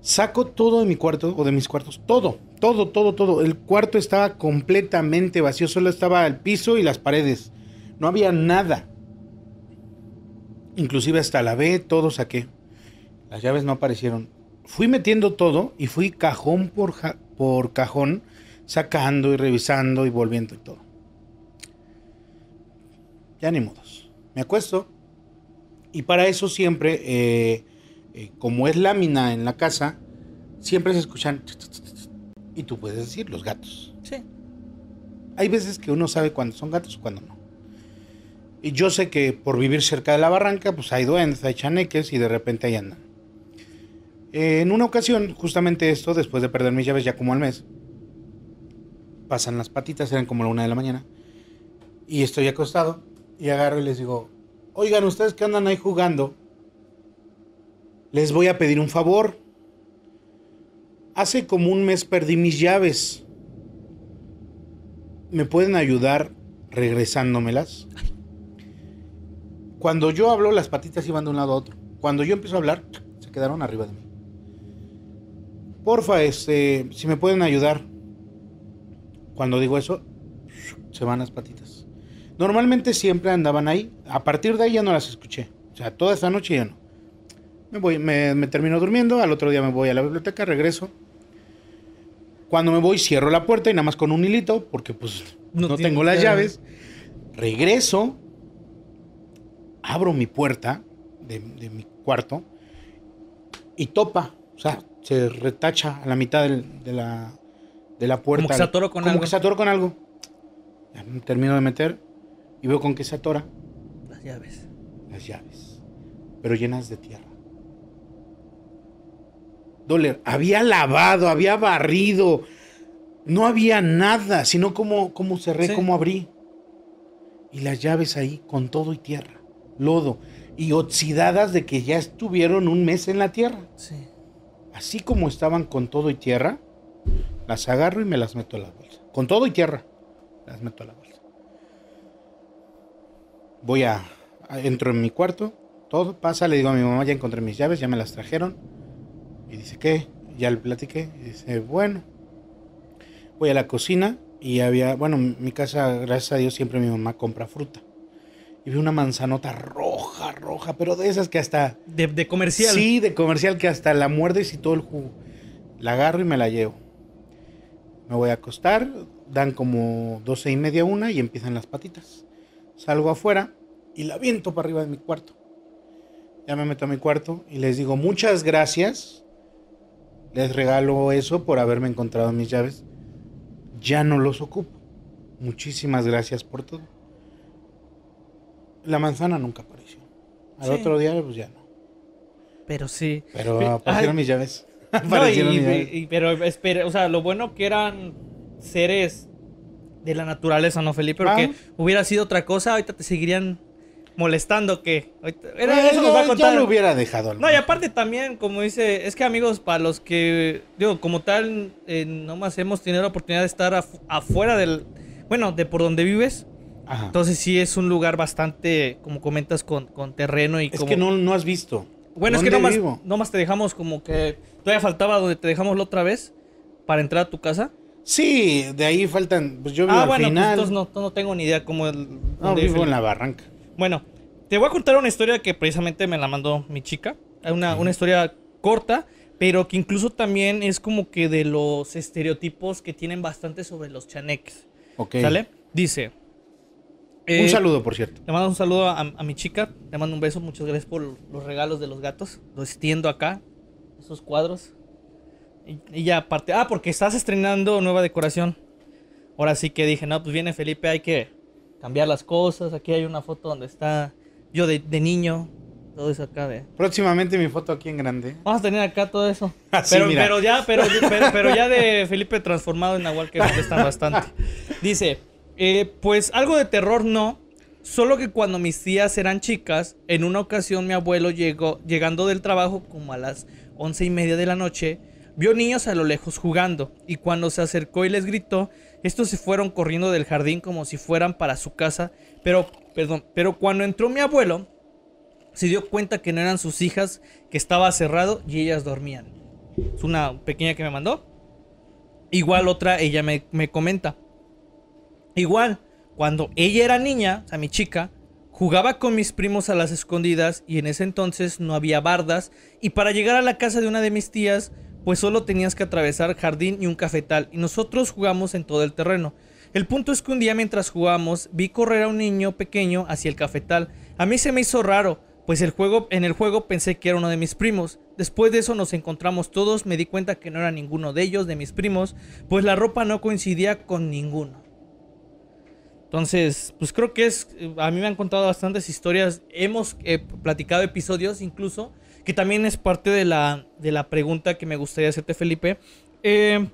Saco todo de mi cuarto o de mis cuartos, todo, todo, todo, todo. El cuarto estaba completamente vacío, solo estaba el piso y las paredes. No había nada inclusive hasta la B, todo saqué. Las llaves no aparecieron. Fui metiendo todo y fui cajón por, cajón, sacando y revisando y volviendo y todo. Ya ni modos. Me acuesto. Y para eso siempre, eh, eh, como es lámina en la casa, siempre se escuchan. Y tú puedes decir los gatos. Sí. Hay veces que uno sabe cuándo son gatos y cuándo no. Y yo sé que por vivir cerca de la barranca, pues hay duendes, hay chaneques y de repente ahí andan. Eh, en una ocasión, justamente esto, después de perder mis llaves ya como al mes, pasan las patitas, eran como la una de la mañana, y estoy acostado y agarro y les digo, oigan, ustedes que andan ahí jugando, les voy a pedir un favor. Hace como un mes perdí mis llaves. ¿Me pueden ayudar regresándomelas? Cuando yo hablo, las patitas iban de un lado a otro. Cuando yo empiezo a hablar, se quedaron arriba de mí. Porfa, este, si me pueden ayudar. Cuando digo eso, se van las patitas. Normalmente siempre andaban ahí. A partir de ahí ya no las escuché. O sea, toda esta noche ya no. Me, voy, me, termino durmiendo, al otro día me voy a la biblioteca, regreso. Cuando me voy, cierro la puerta y nada más con un hilito, porque pues no tengo las llaves. Regreso, abro mi puerta de, mi cuarto y topa, o sea, se retacha a la mitad de, la, de la puerta. Como que se atoró con algo. Como se atoró con algo. termino de meter y veo con qué se atora. Las llaves. Las llaves, pero llenas de tierra. Doler, había lavado, había barrido, no había nada, sino cómo cerré, cómo abrí. Y las llaves ahí con todo y tierra lodo y oxidadas de que ya estuvieron un mes en la tierra. Así como estaban con todo y tierra, las agarro y me las meto a la bolsa. Con todo y tierra, las meto a la bolsa. Voy a, entro en mi cuarto, todo pasa, le digo a mi mamá, ya encontré mis llaves, ya me las trajeron. Y dice, ¿qué? Ya le platiqué. Y dice, bueno, voy a la cocina y había, bueno, mi casa, gracias a Dios, siempre mi mamá compra fruta y vi una manzanota roja, roja, pero de esas que hasta... De, comercial. Sí, de comercial que hasta la muerdes y todo el jugo. La agarro y me la llevo. Me voy a acostar, dan como doce y media una y empiezan las patitas. Salgo afuera y la viento para arriba de mi cuarto. Ya me meto a mi cuarto y les digo muchas gracias. Les regalo eso por haberme encontrado mis llaves. Ya no los ocupo. Muchísimas gracias por todo la manzana nunca apareció. Al otro día, pues ya no. Pero sí. Pero aparecieron mis llaves. pero, espera, o sea, lo bueno que eran seres de la naturaleza, ¿no, Felipe? Pero que ah. hubiera sido otra cosa, ahorita te seguirían molestando que... eso nos va a contar. hubiera dejado. No, y aparte también, como dice, es que amigos, para los que, digo, como tal, eh, nomás hemos tenido la oportunidad de estar afuera del... Bueno, de por donde vives, entonces sí es un lugar bastante, como comentas, con, terreno y... Es que no, has visto. Bueno, es que nomás, te dejamos como que... Todavía faltaba donde te dejamos la otra vez para entrar a tu casa. Sí, de ahí faltan... Pues yo vivo ah, bueno, pues, no, no, tengo ni idea cómo... El, no, vivo en la barranca. Bueno, te voy a contar una historia que precisamente me la mandó mi chica. Una, una historia corta, pero que incluso también es como que de los estereotipos que tienen bastante sobre los chaneques. Ok. ¿Sale? Dice un eh, saludo, por cierto. Te mando un saludo a, mi chica. Te mando un beso. Muchas gracias por los regalos de los gatos. Los extiendo acá. Esos cuadros. Y, ya aparte. Ah, porque estás estrenando nueva decoración. Ahora sí que dije, no, pues viene Felipe, hay que cambiar las cosas. Aquí hay una foto donde está yo de, niño. Todo eso acá de. Próximamente mi foto aquí en grande. Vamos a tener acá todo eso. Ah, pero, pero ya, pero, pero, ya de Felipe transformado en Nahual que gustan bastante. Dice. Eh, pues algo de terror no. Solo que cuando mis tías eran chicas, en una ocasión mi abuelo llegó, llegando del trabajo como a las once y media de la noche, vio niños a lo lejos jugando, y cuando se acercó y les gritó, estos se fueron corriendo del jardín como si fueran para su casa, pero, perdón, pero cuando entró mi abuelo, se dio cuenta que no eran sus hijas, que estaba cerrado y ellas dormían. Es una pequeña que me mandó. Igual otra, ella me, me comenta. Igual, cuando ella era niña, o sea, mi chica, jugaba con mis primos a las escondidas y en ese entonces no había bardas y para llegar a la casa de una de mis tías, pues solo tenías que atravesar jardín y un cafetal y nosotros jugamos en todo el terreno. El punto es que un día mientras jugábamos vi correr a un niño pequeño hacia el cafetal. A mí se me hizo raro, pues el juego, en el juego pensé que era uno de mis primos. Después de eso nos encontramos todos, me di cuenta que no era ninguno de ellos, de mis primos, pues la ropa no coincidía con ninguno. Entonces, pues creo que es, a mí me han contado bastantes historias, hemos eh, platicado episodios incluso, que también es parte de la, de la pregunta que me gustaría hacerte, Felipe. Eh,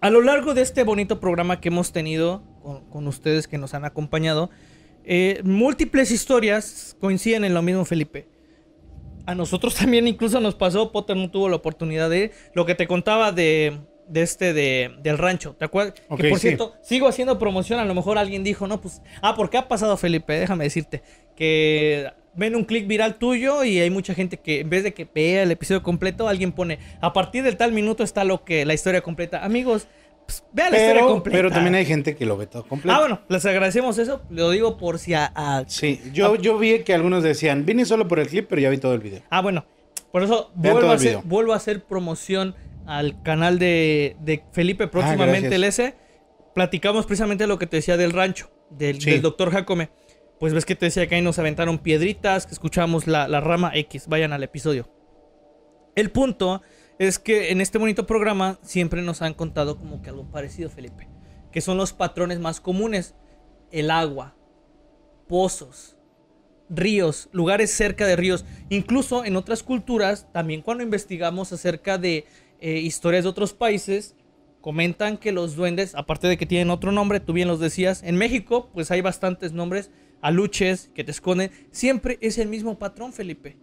a lo largo de este bonito programa que hemos tenido con, ustedes que nos han acompañado, eh, múltiples historias coinciden en lo mismo, Felipe. A nosotros también incluso nos pasó, Potter no tuvo la oportunidad de lo que te contaba de, de este del rancho, ¿te acuerdas? que por cierto, sigo haciendo promoción, a lo mejor alguien dijo, no, pues, ah, ¿por qué ha pasado Felipe? Déjame decirte que ven un clic viral tuyo y hay mucha gente que en vez de que vea el episodio completo, alguien pone, a partir del tal minuto está lo que la historia completa. Amigos, pues, vea la pero, historia completa. Pero también hay gente que lo ve todo completo. Ah, bueno, les agradecemos eso. Lo digo por si a. sí, yo, yo vi que algunos decían, vine solo por el clip, pero ya vi todo el video. Ah, bueno, por eso vuelvo a, hacer, vuelvo a, hacer, promoción al canal de, Felipe ah, próximamente, el S, platicamos precisamente lo que te decía del rancho, del, doctor Jacome. Pues ves que te decía que ahí nos aventaron piedritas, que escuchamos la rama X. Vayan al episodio. El punto es que en este bonito programa siempre nos han contado como que algo parecido, Felipe. Que son los patrones más comunes. El agua, pozos, ríos, lugares cerca de ríos. Incluso en otras culturas, también cuando investigamos acerca de eh, historias de otros países, comentan que los duendes, aparte de que tienen otro nombre, tú bien los decías, en México pues hay bastantes nombres, aluches que te esconden, siempre es el mismo patrón, Felipe.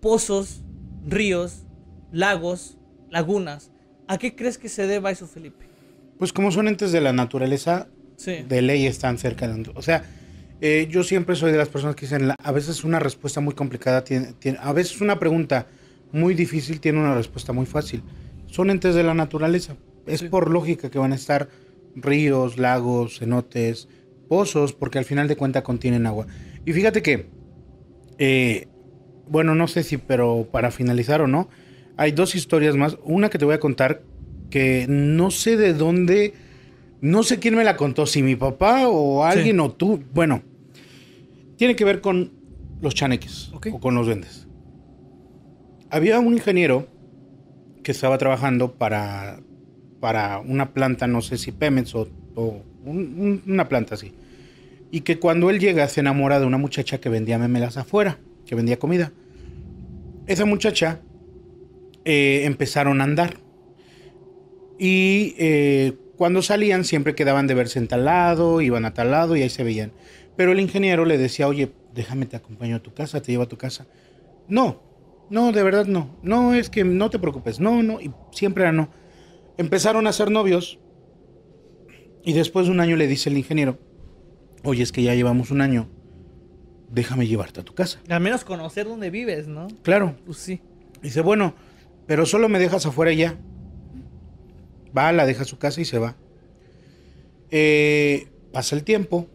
Pozos, ríos, lagos, lagunas. ¿A qué crees que se deba eso, Felipe? Pues como son entes de la naturaleza, de ley están cerca de... O sea, eh, yo siempre soy de las personas que dicen, a veces una respuesta muy complicada, tiene, a veces una pregunta muy difícil tiene una respuesta muy fácil. Son entes de la naturaleza. Es por lógica que van a estar ríos, lagos, cenotes, pozos, porque al final de cuentas contienen agua. Y fíjate que, eh, bueno, no sé si, pero para finalizar o no, hay dos historias más. Una que te voy a contar que no sé de dónde, no sé quién me la contó, si mi papá o alguien o tú. Bueno, tiene que ver con los chaneques o con los duendes había un ingeniero que estaba trabajando para, para una planta, no sé si Pemex o, una planta así. Y que cuando él llega se enamora de una muchacha que vendía memelas afuera, que vendía comida. Esa muchacha eh, empezaron a andar. Y eh, cuando salían siempre quedaban de verse en tal lado, iban a tal lado y ahí se veían. Pero el ingeniero le decía, oye, déjame te acompaño a tu casa, te llevo a tu casa. No, no, de verdad no. No, es que no te preocupes. No, no. Y siempre era no. Empezaron a ser novios. Y después de un año le dice el ingeniero, oye, es que ya llevamos un año. Déjame llevarte a tu casa. Al menos conocer dónde vives, ¿no? Claro. Pues sí. Dice, bueno, pero solo me dejas afuera ya. Va, la deja a su casa y se va. Eh, pasa el tiempo.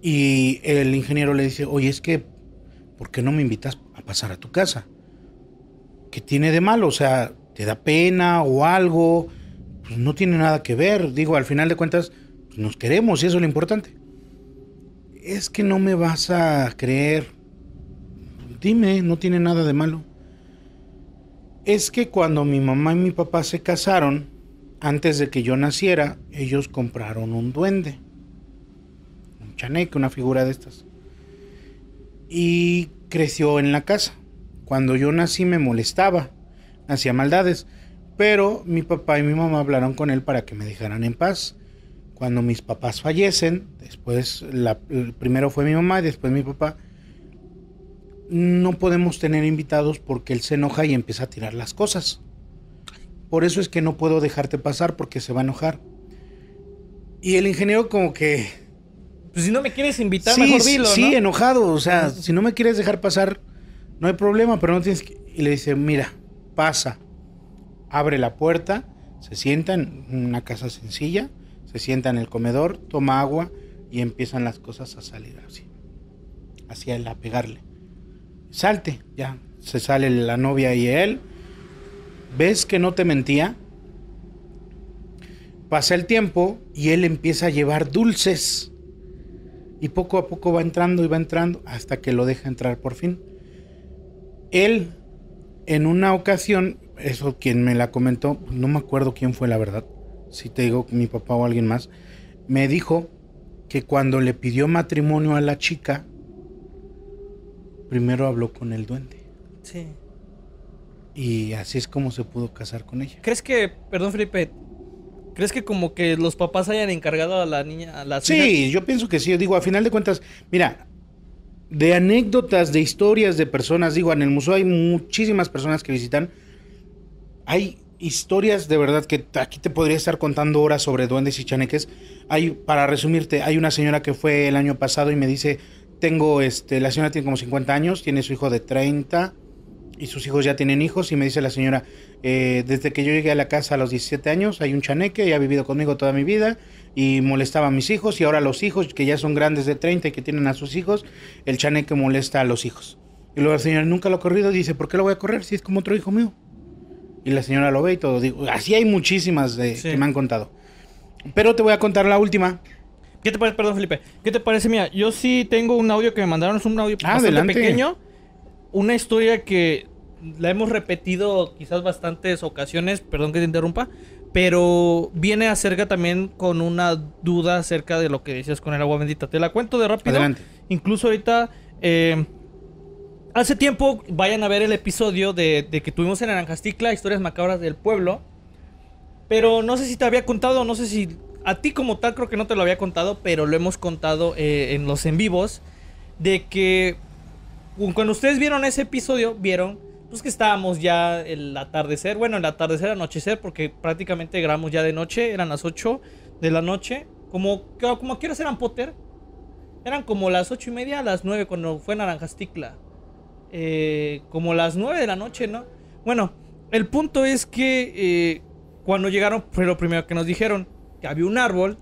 Y el ingeniero le dice, oye, es que, ¿por qué no me invitas a pasar a tu casa. ¿Qué tiene de malo? O sea, ¿te da pena o algo? Pues, no tiene nada que ver. Digo, al final de cuentas, pues, nos queremos y eso es lo importante. Es que no me vas a creer. Dime, no tiene nada de malo. Es que cuando mi mamá y mi papá se casaron, antes de que yo naciera, ellos compraron un duende. Un chaneque, una figura de estas. Y creció en la casa. Cuando yo nací me molestaba, hacía maldades, pero mi papá y mi mamá hablaron con él para que me dejaran en paz. Cuando mis papás fallecen, después, la, primero fue mi mamá y después mi papá, no podemos tener invitados porque él se enoja y empieza a tirar las cosas. Por eso es que no puedo dejarte pasar porque se va a enojar. Y el ingeniero como que pues, si no me quieres invitar, mejor Sí, enojado. O sea, si no me quieres dejar pasar, no hay problema, pero no tienes que... Y le dice, mira, pasa. Abre la puerta, se sienta en una casa sencilla, se sienta en el comedor, toma agua y empiezan las cosas a salir así. Hacia él, a pegarle. Salte, ya. Se sale la novia y él. ¿Ves que no te mentía? Pasa el tiempo y él empieza a llevar dulces y poco a poco va entrando y va entrando hasta que lo deja entrar por fin. Él, en una ocasión, eso quien me la comentó, no me acuerdo quién fue la verdad, si te digo mi papá o alguien más, me dijo que cuando le pidió matrimonio a la chica, primero habló con el duende. Sí. Y así es como se pudo casar con ella. ¿Crees que, perdón Felipe, ¿Crees que como que los papás hayan encargado a la niña, a la Sí, yo pienso que sí. digo, a final de cuentas, mira, de anécdotas, de historias de personas, digo, en el museo hay muchísimas personas que visitan. Hay historias de verdad que aquí te podría estar contando horas sobre duendes y chaneques. Hay, para resumirte, hay una señora que fue el año pasado y me dice, tengo, este, la señora tiene como 50 años, tiene su hijo de 30 y sus hijos ya tienen hijos y me dice la señora, eh, desde que yo llegué a la casa a los 17 años hay un chaneque y ha vivido conmigo toda mi vida y molestaba a mis hijos y ahora los hijos que ya son grandes de 30 y que tienen a sus hijos, el chaneque molesta a los hijos. Y luego la señora nunca lo ha corrido y dice, ¿por qué lo voy a correr si es como otro hijo mío? Y la señora lo ve y todo. Digo, así hay muchísimas que me han contado. Pero te voy a contar la última. ¿Qué te parece, perdón Felipe? ¿Qué te parece? mía yo sí tengo un audio que me mandaron, es un audio ah, pequeño una historia que la hemos repetido quizás bastantes ocasiones, perdón que te interrumpa, pero viene acerca también con una duda acerca de lo que decías con el agua bendita. Te la cuento de rápido. Incluso ahorita, eh, hace tiempo, vayan a ver el episodio de, que tuvimos en Naranjasticla, historias macabras del pueblo. Pero no sé si te había contado, no sé si a ti como tal creo que no te lo había contado, pero lo hemos contado eh, en los en vivos, de que cuando ustedes vieron ese episodio, vieron pues que estábamos ya el atardecer, bueno, el atardecer, anochecer, porque prácticamente grabamos ya de noche, eran las 8 de la noche, como, como quieras eran Potter, eran como las 8 y media, las 9 cuando fue Naranjasticla, eh, como las 9 de la noche, ¿no? Bueno, el punto es que eh, cuando llegaron, fue lo primero que nos dijeron, que había un árbol,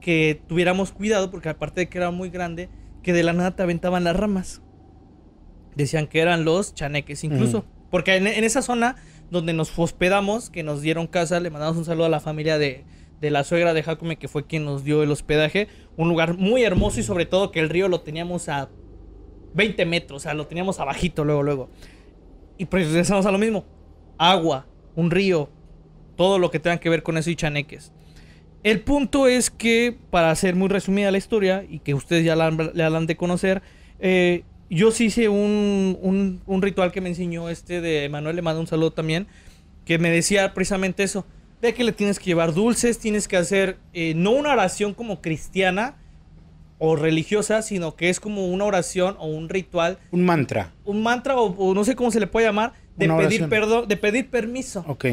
que tuviéramos cuidado, porque aparte de que era muy grande, que de la nada te aventaban las ramas decían que eran los chaneques incluso. Mm. Porque en, esa zona donde nos hospedamos, que nos dieron casa, le mandamos un saludo a la familia de, la suegra de Jacome, que fue quien nos dio el hospedaje. Un lugar muy hermoso y sobre todo que el río lo teníamos a 20 metros, o sea, lo teníamos abajito luego, luego. Y pues a lo mismo. Agua, un río, todo lo que tenga que ver con eso y chaneques. El punto es que, para ser muy resumida la historia, y que ustedes ya la, la han de conocer, eh, yo sí hice un, ritual que me enseñó este de Manuel, le mando un saludo también, que me decía precisamente eso, de que le tienes que llevar dulces, tienes que hacer eh, no una oración como cristiana o religiosa, sino que es como una oración o un ritual. Un mantra. Un mantra o, no sé cómo se le puede llamar, de pedir perdón, de pedir permiso. Ok.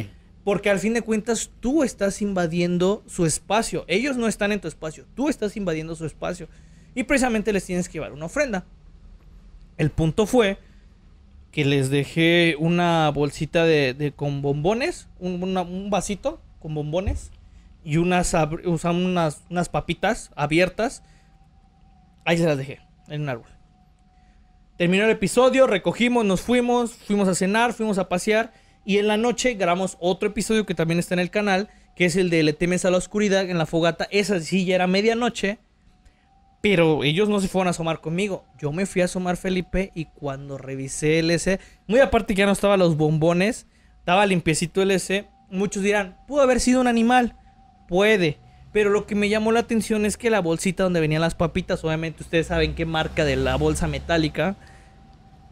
Porque al fin de cuentas tú estás invadiendo su espacio. Ellos no están en tu espacio. Tú estás invadiendo su espacio. Y precisamente les tienes que llevar una ofrenda. El punto fue que les dejé una bolsita de, con bombones, un, vasito con bombones y unas, unas, unas papitas abiertas. Ahí se las dejé, en un árbol. Terminó el episodio, recogimos, nos fuimos, fuimos a cenar, fuimos a pasear y en la noche grabamos otro episodio que también está en el canal, que es el de Le temes a la oscuridad en la fogata. Esa sí ya era medianoche pero ellos no se fueron a asomar conmigo. Yo me fui a asomar Felipe y cuando revisé el S, muy aparte que ya no estaban los bombones, estaba limpiecito el S. Muchos dirán, pudo haber sido un animal. Puede. Pero lo que me llamó la atención es que la bolsita donde venían las papitas, obviamente ustedes saben qué marca de la bolsa metálica,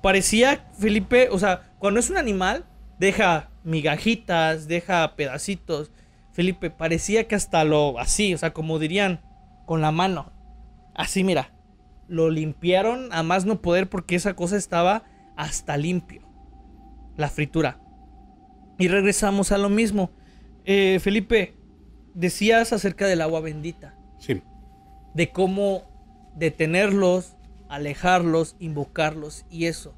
parecía Felipe, o sea, cuando es un animal, deja migajitas, deja pedacitos. Felipe, parecía que hasta lo así, o sea, como dirían, con la mano. Así, mira, lo limpiaron a más no poder porque esa cosa estaba hasta limpio. La fritura. Y regresamos a lo mismo. Eh, Felipe, decías acerca del agua bendita. Sí. De cómo detenerlos, alejarlos, invocarlos y eso.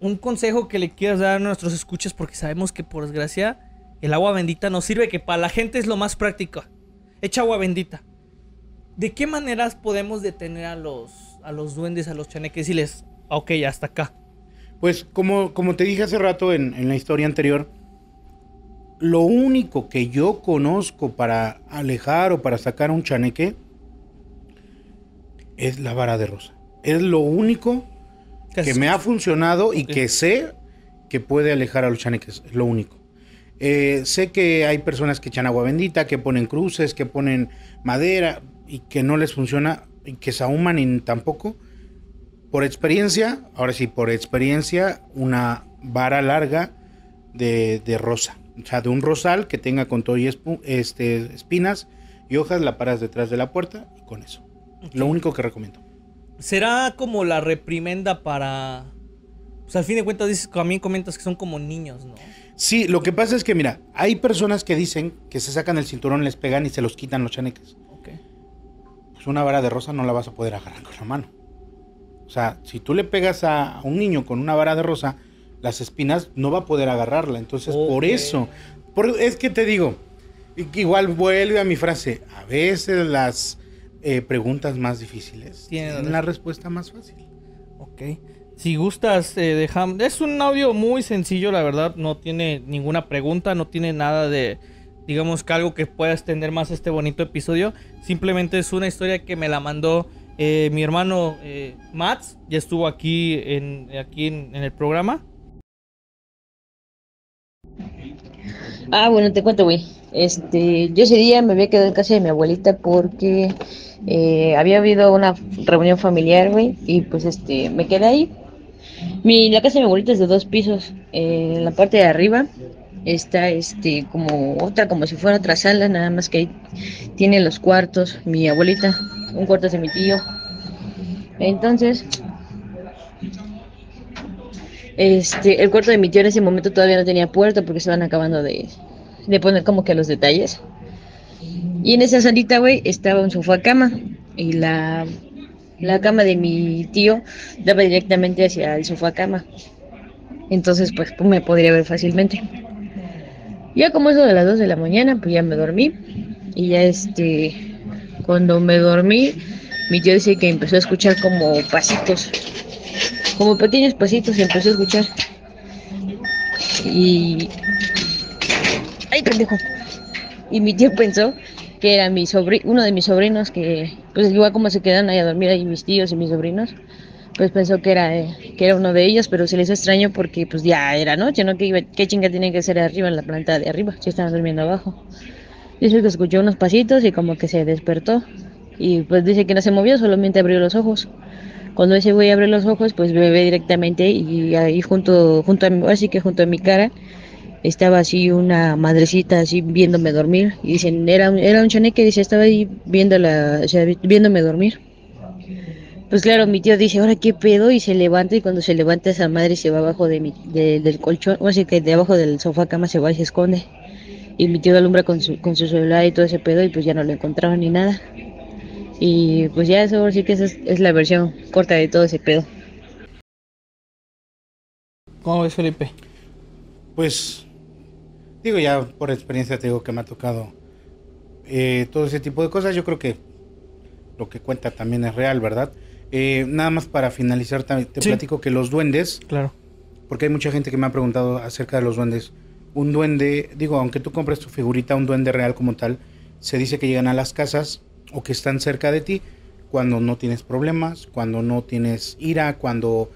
Un consejo que le quieras dar a nuestros escuchas, porque sabemos que por desgracia el agua bendita no sirve, que para la gente es lo más práctico. Echa agua bendita. ¿de qué maneras podemos detener a los, a los duendes, a los chaneques y les, ok, hasta acá? Pues como, como te dije hace rato en, la historia anterior, lo único que yo conozco para alejar o para sacar a un chaneque es la vara de rosa. Es lo único que me ha funcionado y que sé que puede alejar a los chaneques. Es lo único. Eh, sé que hay personas que echan agua bendita, que ponen cruces, que ponen madera y que no les funciona y que Sauman y tampoco. Por experiencia, ahora sí, por experiencia, una vara larga de, rosa. O sea, de un rosal que tenga con todo y este, espinas y hojas, la paras detrás de la puerta y con eso. Lo único que recomiendo. ¿Será como la reprimenda para... O al fin de cuentas dices, también comentas que son como niños, ¿no? Sí, lo que pasa es que, mira, hay personas que dicen que se sacan el cinturón, les pegan y se los quitan los chaneques una vara de rosa no la vas a poder agarrar con la mano. O sea, si tú le pegas a un niño con una vara de rosa, las espinas no va a poder agarrarla. Entonces, por eso, es que te digo, igual vuelve a mi frase, a veces las eh, preguntas más difíciles tienen la respuesta más fácil. Ok. Si gustas, eh, dejamos... Es un audio muy sencillo, la verdad. No tiene ninguna pregunta, no tiene nada de digamos que algo que pueda extender más este bonito episodio. Simplemente es una historia que me la mandó eh, mi hermano eh, Mats, ya estuvo aquí en, aquí en, el programa. Ah, bueno, te cuento, güey. Este, yo ese día me había quedado en casa de mi abuelita porque eh, había habido una reunión familiar, güey, y pues este, me quedé ahí. Mi, la casa de mi abuelita es de dos pisos. Eh, en la parte de arriba está este como otra, como si fuera otra sala, nada más que ahí tiene los cuartos, mi abuelita, un cuarto de mi tío. Entonces, este, el cuarto de mi tío en ese momento todavía no tenía puerta porque se van acabando de, de poner como que los detalles. Y en esa salita, güey, estaba un sofá cama y la, la cama de mi tío daba directamente hacia el sofá cama. Entonces, pues me podría ver fácilmente. Ya como eso de las 2 de la mañana, pues ya me dormí. Y ya este, cuando me dormí, mi tío dice que empezó a escuchar como pasitos, como pequeños pasitos, y empezó a escuchar. Y. ¡Ay, pendejo! Y mi tío pensó que era mi sobrino, uno de mis sobrinos que, pues igual como se quedan ahí a dormir ahí mis tíos y mis sobrinos pues pensó que era, que era uno de ellos, pero se le hizo extraño porque pues ya era noche, ¿no? ¿Qué, qué chinga tiene que ser arriba en la planta de arriba? Si estaban durmiendo abajo. Dice que escuchó unos pasitos y como que se despertó. Y pues dice que no se movió, solamente abrió los ojos. Cuando ese güey abrió los ojos, pues me ve directamente y ahí junto, junto a mí así que junto a mi cara, estaba así una madrecita así viéndome dormir. Y dicen, era, era un chaneque, dice, estaba ahí viéndola, viéndome dormir. Pues claro, mi tío dice, ahora qué pedo, y se levanta, y cuando se levanta esa madre se va abajo de del colchón, o así que debajo del sofá cama se va y se esconde. Y mi tío alumbra con su, con su celular y todo ese pedo, y pues ya no lo encontraba ni nada. Y pues ya eso sí que esa es, es la versión corta de todo ese pedo. ¿Cómo ves, Felipe? Pues, digo ya por experiencia te digo que me ha tocado eh, todo ese tipo de cosas. Yo creo que lo que cuenta también es real, ¿verdad? Eh, nada más para finalizar, te platico que los duendes. Claro. Porque hay mucha gente que me ha preguntado acerca de los duendes. Un duende, digo, aunque tú compres tu figurita, un duende real como tal, se dice que llegan a las casas o que están cerca de ti cuando no tienes problemas, cuando no tienes ira, cuando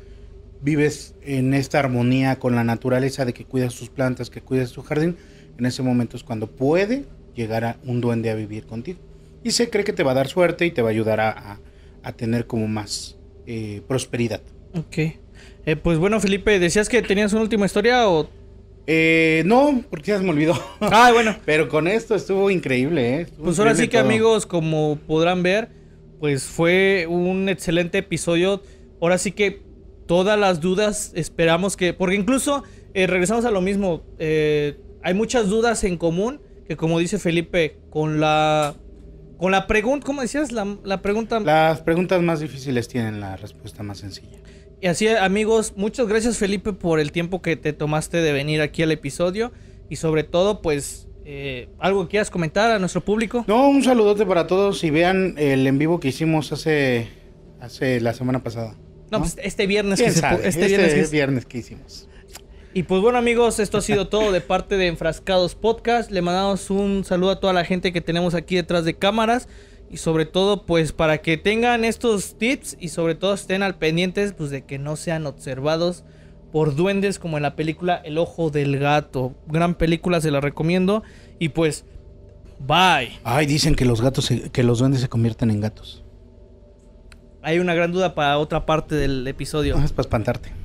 vives en esta armonía con la naturaleza de que cuidas tus plantas, que cuidas tu jardín. En ese momento es cuando puede llegar a un duende a vivir contigo. Y se cree que te va a dar suerte y te va a ayudar a a tener como más eh, prosperidad. Ok. Eh, pues bueno, Felipe, decías que tenías una última historia o... Eh, no, porque ya se me olvidó. Ah, bueno. Pero con esto estuvo increíble, ¿eh? pues ahora sí que amigos, como podrán ver, pues fue un excelente episodio. Ahora sí que todas las dudas esperamos que... Porque incluso eh, regresamos a lo mismo. hay muchas dudas en común que como dice Felipe, con la con la pregunta, ¿cómo decías? La, pregunta... Las preguntas más difíciles tienen la respuesta más sencilla. Y así, amigos, muchas gracias Felipe por el tiempo que te tomaste de venir aquí al episodio y sobre todo, pues, eh, ¿algo que quieras comentar a nuestro público? No, un saludote para todos y vean el en vivo que hicimos hace, hace la semana pasada. No, pues este viernes que este, viernes que este hicimos. Y pues bueno amigos, esto ha sido todo de parte de Enfrascados Podcast. Le mandamos un saludo a toda la gente que tenemos aquí detrás de cámaras. Y sobre todo, pues para que tengan estos tips y sobre todo estén al pendientes pues, de que no sean observados por duendes como en la película El Ojo del Gato. Gran película, se la recomiendo. Y pues, bye. Ay, dicen que los gatos, que los duendes se convierten en gatos. Hay una gran duda para otra parte del episodio. Es para espantarte.